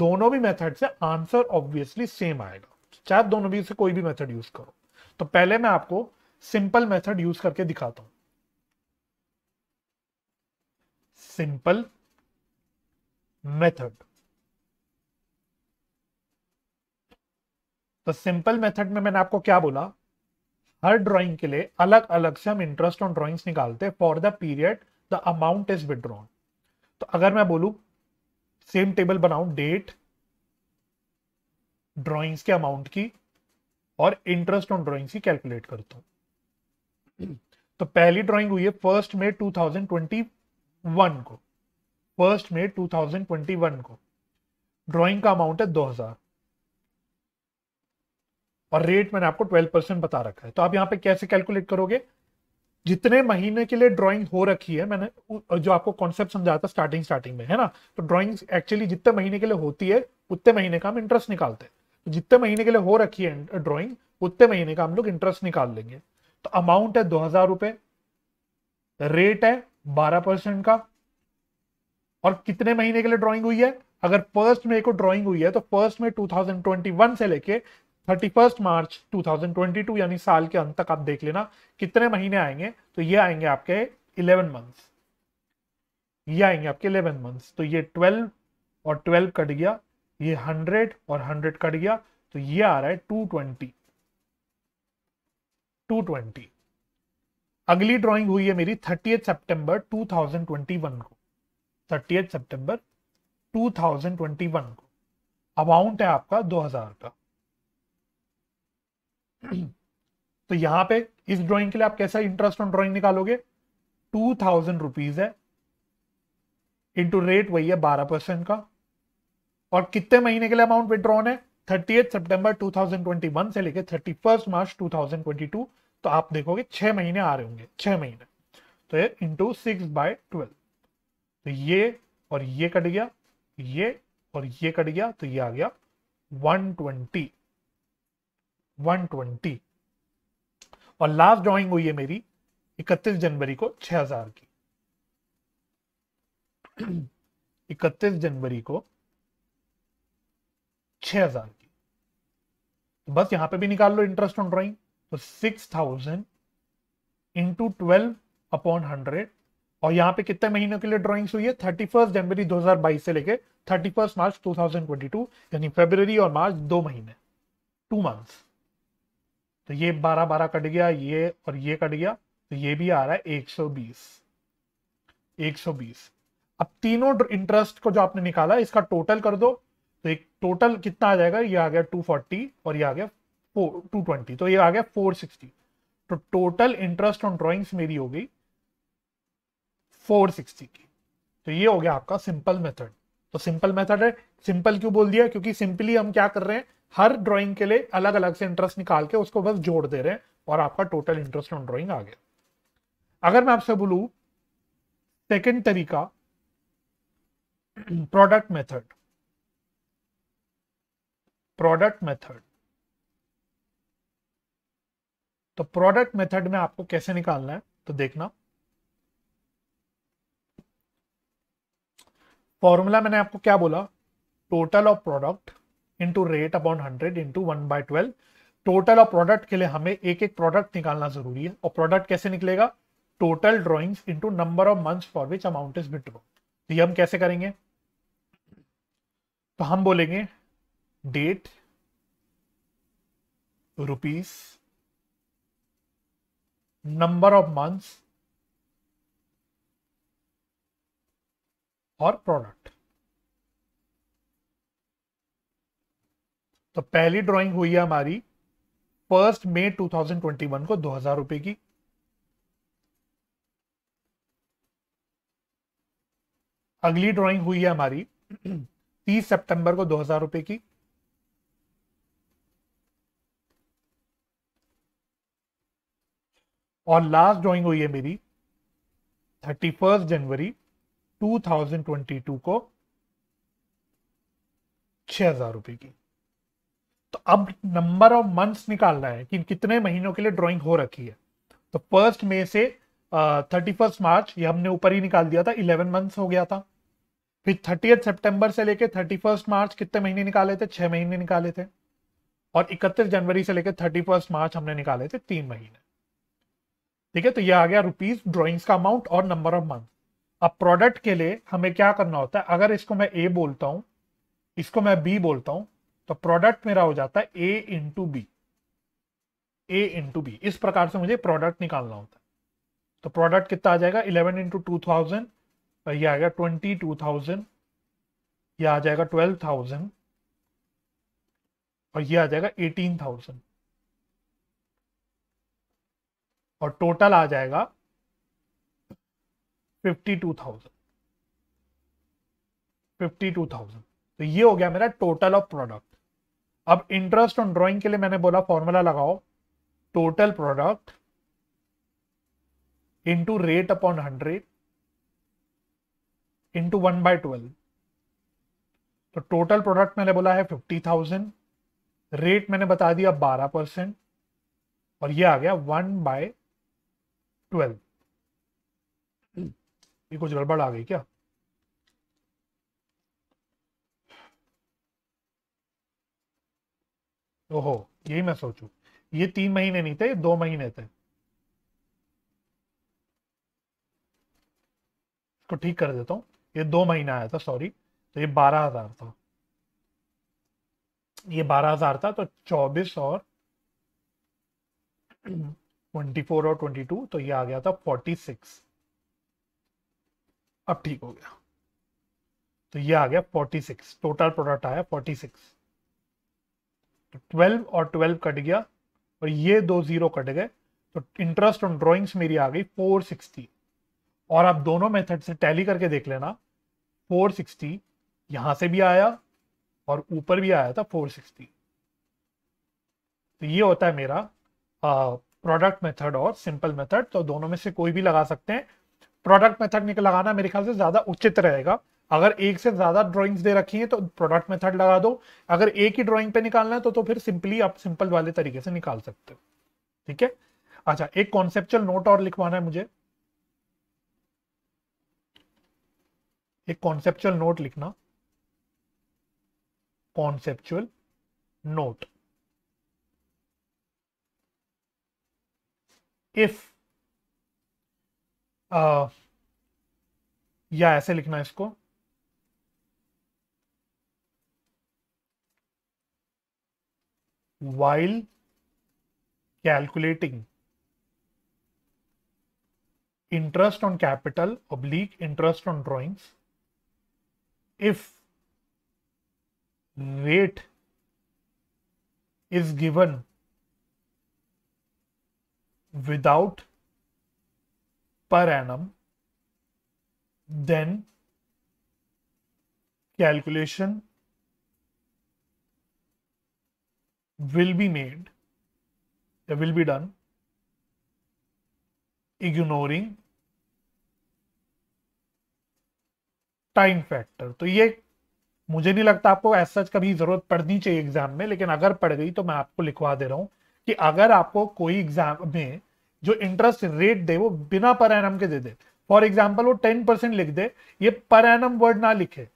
दोनों भी मेथड से आंसर ऑब्वियसली सेम आएगा चाहे दोनों भी से कोई भी मेथड यूज करो तो पहले मैं आपको सिंपल मेथड यूज करके दिखाता हूं सिंपल मेथड तो सिंपल मेथड में मैंने आपको क्या बोला हर ड्राइंग के लिए अलग अलग से हम इंटरेस्ट ऑन ड्राइंग्स निकालते हैं for the period the amount is withdrawn तो अगर मैं बोलू सेम टेबल बनाऊ डेट ड्रॉइंग्स के अमाउंट की और इंटरेस्ट ऑन ड्रॉइंग्स की कैलकुलेट करता हूँ तो पहली ड्रॉइंग हुई है फर्स्ट ट्वेंटी 2021 को फर्स्ट ट्वेंटी 2021 को ड्रॉइंग का अमाउंट है 2000 और रेट मैंने आपको 12 परसेंट बता रखा है तो आप यहां पे कैसे कैलकुलेट करोगे जितने महीने के लिए ड्राइंग हो रखी है मैंने जो आपको कॉन्सेप्ट समझाया था स्टार्टिंग स्टार्टिंग में है ना तो ड्राइंग एक्चुअली जितने महीने के लिए होती है उतने महीने का हम इंटरेस्ट निकालते हैं जितने महीने के लिए हो रखी है ड्रॉइंग उतने महीने का हम लोग इंटरेस्ट निकाल लेंगे तो अमाउंट है दो हजार रुपए रेट है बारह परसेंट का और कितने महीने के लिए ड्रॉइंग हुई है अगर फर्स्ट मे को ड्रॉइंग हुई है तो फर्स्ट में 2021 से लेके थर्टी फर्स्ट मार्च 2022 यानी साल के अंत तक आप देख लेना कितने महीने आएंगे तो ये आएंगे आपके 11 मंथ्स ये आएंगे आपके 11 मंथ्स तो ये 12 और 12 कट गया ये हंड्रेड और हंड्रेड कट गया तो ये आ रहा है टू ट्वेंटी टू ट्वेंटी अगली ड्राइंग हुई है मेरी थर्टी सितंबर 2021 को थर्टी सितंबर 2021 को अमाउंट है आपका 2000 का तो यहां पे इस ड्राइंग के लिए आप कैसा इंटरेस्ट ऑन ड्राइंग निकालोगे टू थाउजेंड रुपीज है इंटू रेट वही है बारह परसेंट का और कितने महीने के लिए अमाउंट विड्रॉन है थर्टी सितंबर 2021 से लेकर थर्टी मार्च 2022 तो आप देखोगे छह महीने आ रहे होंगे छह महीने तो ये इंटू सिक्स बाय ट्वेल्व तो ये और ये कट गया ये और ये कट गया तो ये आ गया 120 120 और लास्ट ड्रॉइंग हुई है मेरी 31 जनवरी को 6000 की 31 जनवरी को छह हजार की तो बस यहां पे भी निकाल लो इंटरेस्ट ऑन ड्रॉइंग तो six thousand into twelve upon hundred और यहां पे कितने महीनों के लिए ड्रॉइंग्स हुई है थर्टी फर्स्ट जनवरी दो हजार बाईस से लेके thirty first March two thousand twenty two यानी फेब्रवरी और मार्च दो महीने टू मंथ तो ये बारह बारह कट गया ये और ये कट गया तो ये भी आ रहा है एक सौ बीस एक सौ बीस अब तीनों इंटरेस्ट को जो आपने निकाला इसका टोटल कर दो तो एक टोटल कितना आ जाएगा ये आ गया 240 और ये आ गया 4 टू ट्वेंटी तो ये आ गया 460 तो टोटल इंटरेस्ट ऑन ड्राइंग्स मेरी हो गई 460 की तो ये हो गया आपका सिंपल मेथड तो सिंपल मेथड है सिंपल क्यों बोल दिया क्योंकि सिंपली हम क्या कर रहे हैं हर ड्राइंग के लिए अलग अलग से इंटरेस्ट निकाल के उसको बस जोड़ दे रहे हैं और आपका टोटल इंटरेस्ट ऑन ड्रॉइंग आ गया अगर मैं आपसे बोलू सेकेंड तरीका प्रोडक्ट मेथड प्रोडक्ट मेथड तो प्रोडक्ट मेथड में आपको कैसे निकालना है तो देखना फॉर्मूला मैंने आपको क्या बोला total of product into rate upon hundred into one by twelve total of product के लिए हमें एक एक प्रोडक्ट निकालना जरूरी है और प्रोडक्ट कैसे निकलेगा total drawings into number of months for which amount is withdraw तो ये हम कैसे करेंगे तो हम बोलेंगे date rupees number of months और प्रोडक्ट तो पहली ड्राइंग हुई है हमारी फर्स्ट मे 2021 को दो हजार रुपए की अगली ड्राइंग हुई है हमारी 30 सितंबर को दो हजार रुपए की और लास्ट ड्राइंग हुई है मेरी थर्टी फर्स्ट जनवरी 2022 को छह हजार रुपए की तो अब नंबर ऑफ मंथ्स निकालना है कि कितने महीनों के लिए ड्राइंग हो रखी है तो फर्स्ट मे से थर्टी फर्स्ट मार्च ये हमने ऊपर ही निकाल दिया था इलेवन मंथ्स हो गया था फिर थर्टी सितंबर से लेके थर्टी फर्स्ट मार्च कितने महीने निकाले थे छह महीने निकाले थे और इकतीस जनवरी से लेकर थर्टी फर्स्ट मार्च हमने निकाले थे तीन महीने ठीक है तो ये आ गया रुपीज ड्रॉइंग्स का अमाउंट और नंबर ऑफ मंथ अब प्रोडक्ट के लिए हमें क्या करना होता है अगर इसको मैं ए बोलता हूँ इसको मैं बी बोलता हूँ तो प्रोडक्ट मेरा हो जाता है A into B A into B इस प्रकार से मुझे प्रोडक्ट निकालना होता है तो प्रोडक्ट कितना आ जाएगा इलेवन इंटू टू थाउजेंड आ गया ट्वेंटी टू थाउजेंड यह आ जाएगा ट्वेल्व थाउजेंड और यह आ जाएगा एटीन थाउजेंड और टोटल आ जाएगा fifty two thousand fifty two thousand तो ये हो गया मेरा टोटल ऑफ प्रोडक्ट अब इंटरेस्ट ऑन ड्राइंग के लिए मैंने बोला फॉर्मूला लगाओ total product into rate upon hundred into one by twelve तो टोटल प्रोडक्ट मैंने बोला है फिफ्टी थाउजेंड रेट मैंने बता दिया बारह परसेंट और ये आ गया वन बाय ट्वेल्व ये कुछ गड़बड़ आ गई क्या ओहो यही मैं सोचू ये तीन महीने नहीं थे ये दो महीने थे इसको ठीक कर देता हूं ये दो महीना आया था सॉरी तो ये बारह हजार था ये बारह हजार था तो चौबीस और 24 और 22 तो ये आ गया था 46 अब ठीक हो गया तो ये आ गया 46 टोटल प्रोडक्ट आया 46 तो 12 और 12 कट गया और ये दो जीरो कट गए तो इंटरेस्ट ऑन ड्रॉइंग्स मेरी आ गई 460 और आप दोनों मेथड से टैली करके देख लेना 460 यहां से भी आया और ऊपर भी आया था 460 तो ये होता है मेरा प्रोडक्ट मेथड और सिंपल मेथड तो दोनों में से कोई भी लगा सकते हैं प्रोडक्ट मेथड लगाना मेरे ख्याल से ज्यादा उचित रहेगा अगर एक से ज्यादा ड्राइंग्स दे रखी हैं तो प्रोडक्ट मेथड लगा दो अगर एक ही ड्राइंग पे निकालना है तो तो फिर सिंपली आप सिंपल वाले तरीके से निकाल सकते हो ठीक है अच्छा एक कॉन्सेप्चुअल नोट और लिखवाना है मुझे एक कॉन्सेप्चुअल नोट लिखना कॉन्सेप्चुअल नोट इफ uh, या ऐसे लिखना है इसको while calculating interest on capital oblique interest on drawings if rate is given without per annum then calculation will be made that uh, will be done ignoring time factor तो ये मुझे नहीं लगता आपको एस सच कभी जरूरत पड़नी चाहिए एग्जाम में लेकिन अगर पड़ गई तो मैं आपको लिखवा दे रहा हूं कि अगर आपको कोई एग्जाम में जो इंटरेस्ट रेट दे वो बिना पर एनम के दे दे फॉर एग्जाम्पल वो टेन परसेंट लिख दे ये पर एनम वर्ड ना लिखे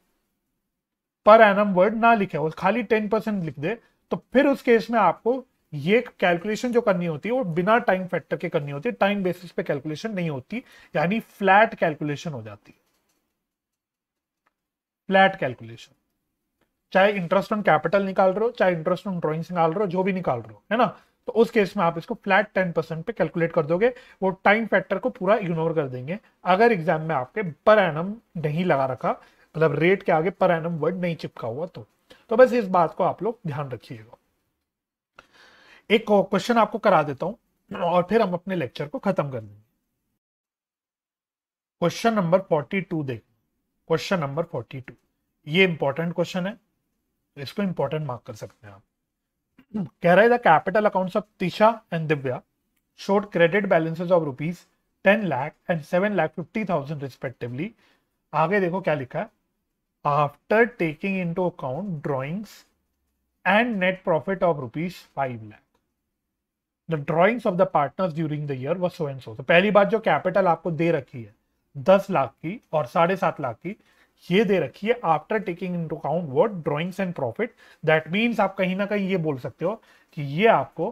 पर एनम वर्ड ना लिखे वो खाली टेन परसेंट लिख दे तो फिर उस केस में आपको ये कैलकुलेशन जो करनी होती है वो बिना टाइम फैक्टर के करनी होती है टाइम बेसिस पे कैलकुलेशन नहीं होती यानी फ्लैट कैलकुलेशन हो जाती है फ्लैट कैलकुलेशन चाहे इंटरेस्ट ऑन कैपिटल निकाल रहे हो चाहे इंटरेस्ट ऑन ड्रॉइंग्स निकाल रहे हो जो भी निकाल रहे हो है ना तो उस केस में आप इसको फ्लैट टेन परसेंट पे कैलकुलेट कर दोगे वो टाइम फैक्टर को पूरा इग्नोर कर देंगे अगर एग्जाम में आपके पर एनम नहीं लगा रखा मतलब रेट के आगे पर एनम वर्ड नहीं चिपका हुआ तो तो बस इस बात को आप लोग ध्यान रखिएगा एक क्वेश्चन आपको करा देता हूं और फिर हम अपने लेक्चर को खत्म कर देंगे question number forty two question number forty two ये इंपॉर्टेंट क्वेश्चन है इसको इंपॉर्टेंट मार्क कर सकते हैं आप कह रहा है the capital accounts of Tisha and Divya showed credit balances of rupees ten 10 and seven 7 fifty thousand respectively आगे देखो क्या लिखा है after taking into account drawings and net profit of rupees five lakh the drawings of the partners during the year वो सो एंड सो तो पहली बात जो कैपिटल आपको दे रखी है दस लाख की और साढ़े सात लाख की ये दे रखी है after taking into account what drawings and profit that means आप कहीं ना कहीं ये बोल सकते हो कि ये आपको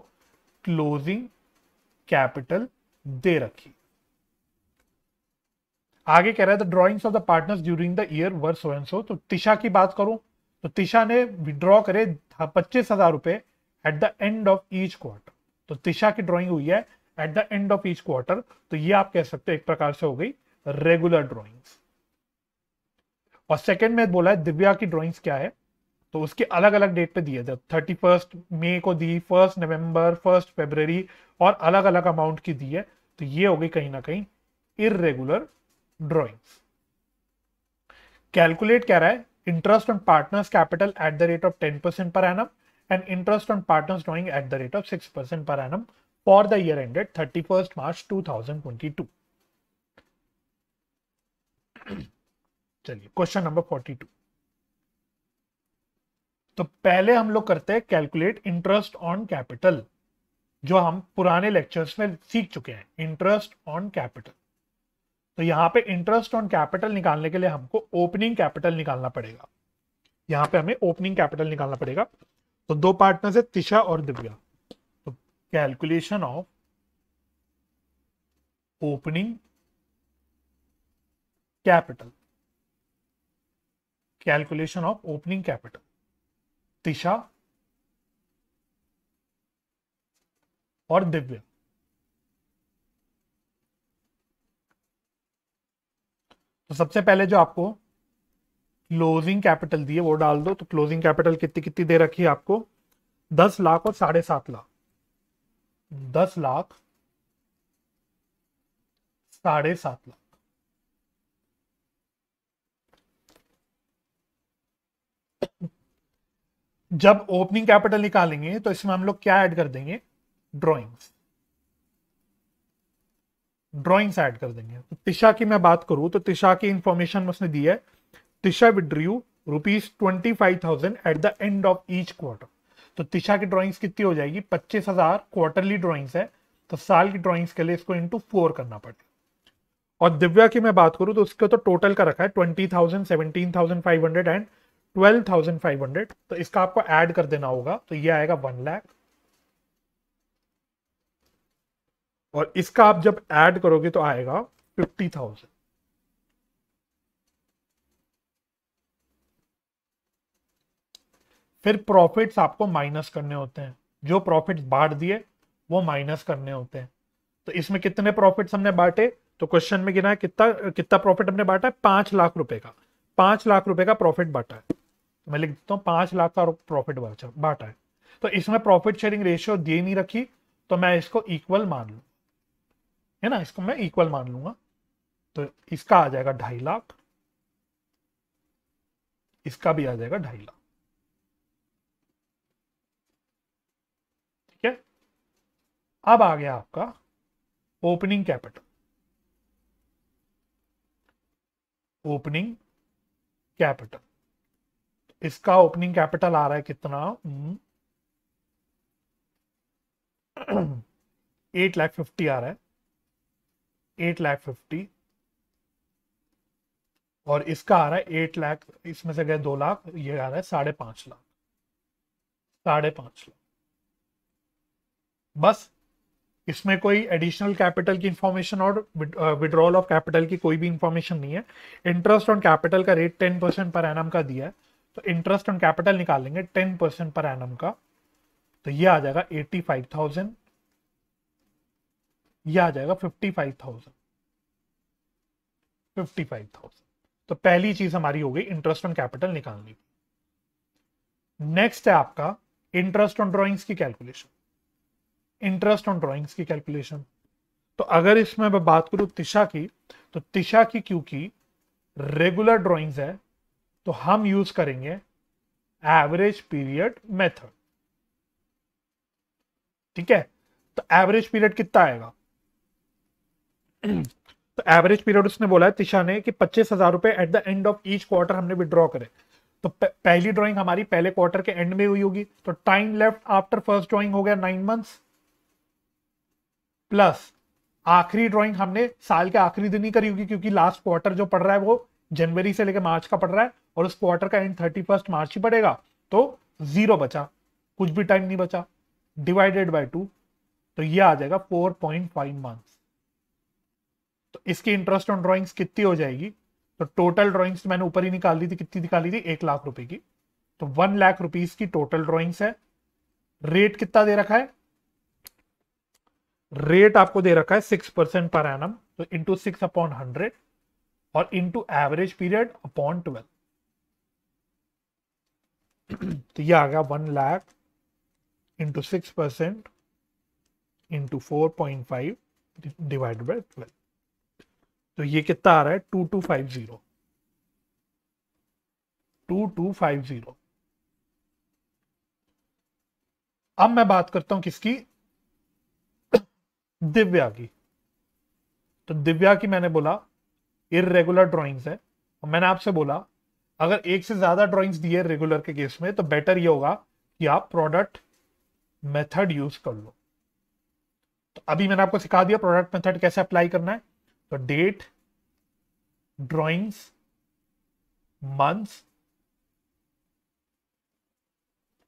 क्लोजिंग कैपिटल दे रखी आगे कह रहा है the drawings of the partners during the year were so and so तो तिशा की बात करूं तो तिशा ने विड्रॉ करे पच्चीस हजार रुपए at the end of each quarter तो तिशा की ड्रॉइंग हुई है at the end of each quarter तो ये आप कह सकते हो एक प्रकार से हो गई रेगुलर ड्रॉइंग्स और सेकेंड में बोला है दिव्या की ड्रॉइंग्स क्या है तो उसके अलग अलग डेट पे दिए थे थर्टी फर्स्ट मे को the first November first February और अलग अलग अमाउंट की दी है तो ये हो गई कहीं ना कहीं इरेगुलर ड्रॉइंग्स कैलकुलेट क्या रहा है interest on partners capital at the rate of ten percent per annum and interest on partners drawing at the rate of six percent per annum for the year ended thirty first March two thousand twenty two चलिए क्वेश्चन नंबर फोर्टी टू तो पहले हम लोग करते हैं कैलकुलेट इंटरेस्ट ऑन कैपिटल जो हम पुराने लेक्चर्स में सीख चुके हैं इंटरेस्ट ऑन कैपिटल तो यहां पे इंटरेस्ट ऑन कैपिटल निकालने के लिए हमको ओपनिंग कैपिटल निकालना पड़ेगा यहाँ पे हमें ओपनिंग कैपिटल निकालना पड़ेगा तो दो पार्टनर्स है तिशा और दिव्या तो calculation of opening capital calculation of opening capital Tisha और दिव्य तो सबसे पहले जो आपको क्लोजिंग कैपिटल दिए वो डाल दो तो क्लोजिंग कैपिटल कितनी कितनी दे रखी है आपको दस लाख और साढ़े सात लाख दस लाख साढ़े सात लाख जब ओपनिंग कैपिटल निकालेंगे तो इसमें हम लोग क्या ऐड कर देंगे ड्रॉइंग्स ड्रॉइंग्स ऐड कर देंगे तो तिशा की मैं बात करूं तो तिशा की इंफॉर्मेशन उसने दी है Tisha withdrew rupees twenty five thousand at the end of each quarter तो तिशा की ड्रॉइंग्स कितनी हो जाएगी पच्चीस हजार क्वार्टरली ड्रॉइंग्स है तो साल की ड्रॉइंग्स के लिए इसको इंटू फोर करना पड़ेगा और दिव्या की मैं बात करूं तो उसके तो टोटल का रखा है twenty thousand seventeen thousand five hundred and twelve thousand five hundred तो इसका आपको ऐड कर देना होगा तो ये आएगा वन लैख और इसका आप जब ऐड करोगे तो आएगा फिफ्टी थाउजेंड फिर प्रॉफिट्स आपको माइनस करने होते हैं जो प्रॉफिट्स बांट दिए वो माइनस करने होते हैं तो इसमें कितने प्रॉफिट्स हमने बांटे तो क्वेश्चन में गिना है कितना कितना प्रॉफिट हमने बांटा है पांच लाख रुपए का पांच लाख रुपए का प्रॉफिट बांटा है मैं लिख देता हूँ पांच लाख का प्रॉफिट बांटा बांटा है तो इसमें प्रॉफिट शेयरिंग रेशियो दे नहीं रखी तो मैं इसको इक्वल मान लू है ना इसको मैं इक्वल मान लूंगा तो इसका आ जाएगा ढाई लाख इसका भी आ जाएगा ढाई लाख ठीक है अब आ गया आपका ओपनिंग कैपिटल ओपनिंग कैपिटल इसका ओपनिंग कैपिटल आ रहा है कितना एट लाख फिफ्टी आ रहा है एट लाख फिफ्टी और इसका आ रहा है एट लाख इसमें से गए दो लाख ये आ रहा है साढ़े पांच लाख साढ़े पांच लाख बस इसमें कोई एडिशनल कैपिटल की इंफॉर्मेशन और विड्रॉल ऑफ कैपिटल की कोई भी इंफॉर्मेशन नहीं है इंटरेस्ट ऑन कैपिटल का rate ten percent per annum का दिया है तो इंटरेस्ट ऑन कैपिटल निकाल लेंगे टेन परसेंट पर एनम का तो ये आ जाएगा एट्टी फाइव थाउजेंड यह आ जाएगा fifty five thousand fifty five thousand तो पहली चीज हमारी हो गई इंटरेस्ट ऑन कैपिटल निकालनी नेक्स्ट है आपका इंटरेस्ट ऑन ड्रॉइंग्स की कैलकुलेशन इंटरेस्ट ऑन ड्रॉइंग्स की कैलकुलेशन तो अगर इसमें मैं बात करूं तिशा की तो तिशा की क्योंकि रेगुलर ड्रॉइंग्स है तो हम यूज करेंगे एवरेज पीरियड मेथड ठीक है तो एवरेज पीरियड कितना आएगा तो एवरेज पीरियड उसने बोला है तिशा ने कि पच्चीस हजार रुपए at the end of each quarter हमने विद्रॉ करे तो पहली ड्राइंग हमारी पहले क्वार्टर के एंड में हुई होगी तो time left after first drawing हो गया नाइन मंथ्स प्लस आखिरी ड्राइंग हमने साल के आखिरी दिन ही करी होगी क्योंकि लास्ट क्वार्टर जो पड़ रहा है वो जनवरी से लेकर मार्च का पड़ रहा है और उस क्वार्टर का एंड थर्टी फर्स्ट मार्च ही पड़ेगा तो जीरो बचा कुछ भी टाइम नहीं बचा डिवाइडेड बाय टू तो ये आ जाएगा फोर पॉइंट फाइव मंथ तो इसकी इंटरेस्ट ऑन ड्रॉइंग्स कितनी हो जाएगी तो टोटल तो ड्रॉइंग्स मैंने ऊपर ही निकाल दी थी कितनी निकाली थी एक लाख रुपए की तो वन लाख रुपीज की टोटल ड्रॉइंग्स है रेट कितना दे रखा है रेट आपको दे रखा है सिक्स परसेंट पर एनम तो इंटू सिक्स अपॉन हंड्रेड और into average period upon twelve तो ये आ गया one lakh into six percent into four point five divide by twelve तो ये कितना आ रहा है two two five zero two two five zero अब मैं बात करता हूं किसकी दिव्या की तो दिव्या की मैंने बोला इरेगुलर ड्रॉइंग्स है और मैंने आपसे बोला अगर एक से ज़्यादा ड्रॉइंग्स दिए रेगुलर के केस में तो बेटर ये होगा कि आप प्रोडक्ट मेथड यूज कर लो तो अभी मैंने आपको सिखा दिया प्रोडक्ट मेथड कैसे अप्लाई करना है तो डेट ड्रॉइंग्स मंथ्स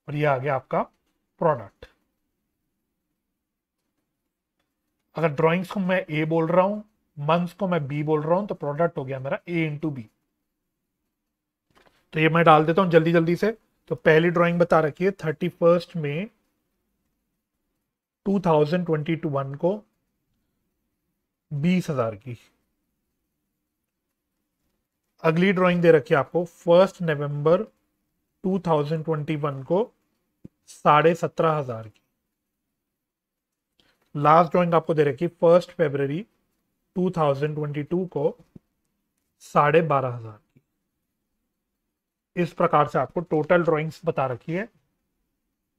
और ये आ गया आपका प्रोडक्ट अगर ड्रॉइंग्स को मैं ए बोल रहा हूं मंथ को मैं बी बोल रहा हूं तो प्रोडक्ट हो गया मेरा ए इंटू बी तो ये मैं डाल देता हूं जल्दी जल्दी से तो पहली ड्राइंग बता रखी है thirty first May two thousand twenty one वन को बीस हजार की अगली ड्राइंग दे रखी है आपको first November two thousand twenty one को साढ़े सत्रह हजार की लास्ट ड्राइंग आपको दे रखी फर्स्ट फेबररी 2022 को साढ़े बारह हजार की इस प्रकार से आपको टोटल ड्राइंग्स बता रखी है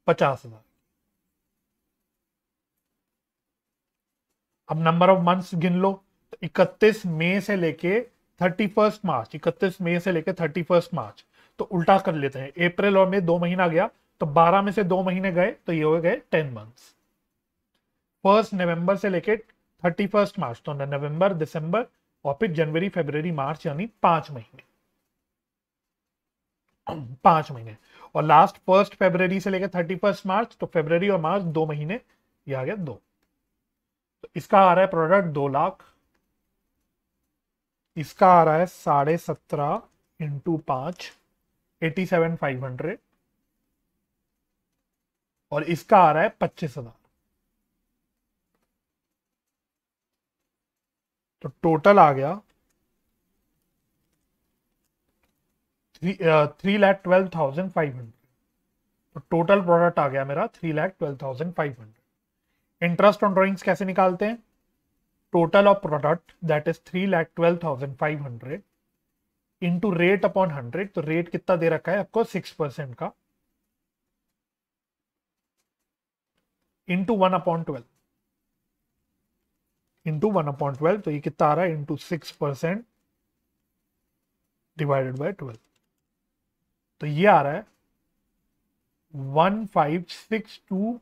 पचास हजार अब नंबर ऑफ मंथ्स गिन लो तो इकतीस मई से लेके थर्टी फर्स्ट मार्च इकतीस मई से लेके थर्टी फर्स्ट मार्च तो उल्टा कर लेते हैं अप्रैल और मई दो महीना गया तो बारह में से दो महीने गए तो ये हो गए टेन मंथ्स फर्स्ट नवंबर से लेके थर्टी फर्स्ट मार्च तो नवंबर दिसंबर और फिर जनवरी फरवरी मार्च यानी पांच महीने पांच महीने और लास्ट फर्स्ट फरवरी से लेकर थर्टी फर्स्ट मार्च तो फरवरी और मार्च दो महीने ये आ गया दो तो इसका आ रहा है प्रोडक्ट दो लाख इसका आ रहा है साढ़े सत्रह इंटू पांच एटी सेवन फाइव हंड्रेड और इसका आ रहा है पच्चीस हजार तो टोटल आ गया three lakh twelve thousand five hundred तो टोटल प्रोडक्ट आ गया मेरा three lakh twelve thousand five hundred interest on drawings कैसे निकालते हैं total of product that is three lakh twelve thousand five hundred into rate upon hundred तो रेट कितना दे रखा है आपको सिक्स परसेंट का into one upon twelve into one upon twelve तो ये कितना आ रहा है into six percent divided by twelve तो ये आ रहा है one five six two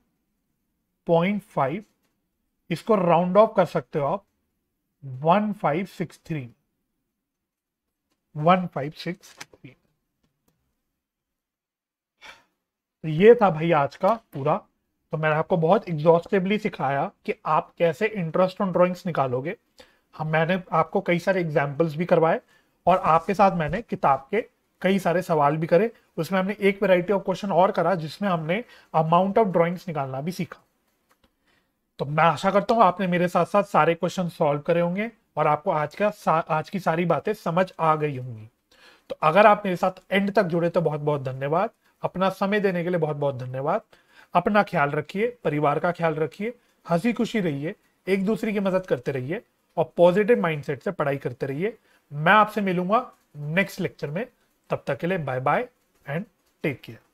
point five इसको राउंड ऑफ कर सकते हो आप one five six three one five six three ये था भाई आज का पूरा तो मैंने आपको बहुत एग्जॉस्टिवली सिखाया कि आप कैसे इंटरेस्ट ऑन ड्रॉइंग्स निकालोगे हम मैंने आपको कई सारे एग्जाम्पल्स भी करवाए और आपके साथ मैंने किताब के कई सारे सवाल भी करे उसमें हमने एक वेराइटी ऑफ क्वेश्चन और करा जिसमें हमने अमाउंट ऑफ ड्रॉइंग्स निकालना भी सीखा तो मैं आशा करता हूँ आपने मेरे साथ साथ सारे क्वेश्चन सॉल्व करे होंगे और आपको आज का आज की सारी बातें समझ आ गई होंगी तो अगर आप मेरे साथ एंड तक जुड़े तो बहुत बहुत धन्यवाद अपना समय देने के लिए बहुत बहुत धन्यवाद अपना ख्याल रखिए परिवार का ख्याल रखिए हंसी खुशी रहिए एक दूसरे की मदद करते रहिए और पॉजिटिव माइंडसेट से पढ़ाई करते रहिए मैं आपसे मिलूंगा नेक्स्ट लेक्चर में तब तक के लिए bye bye and take care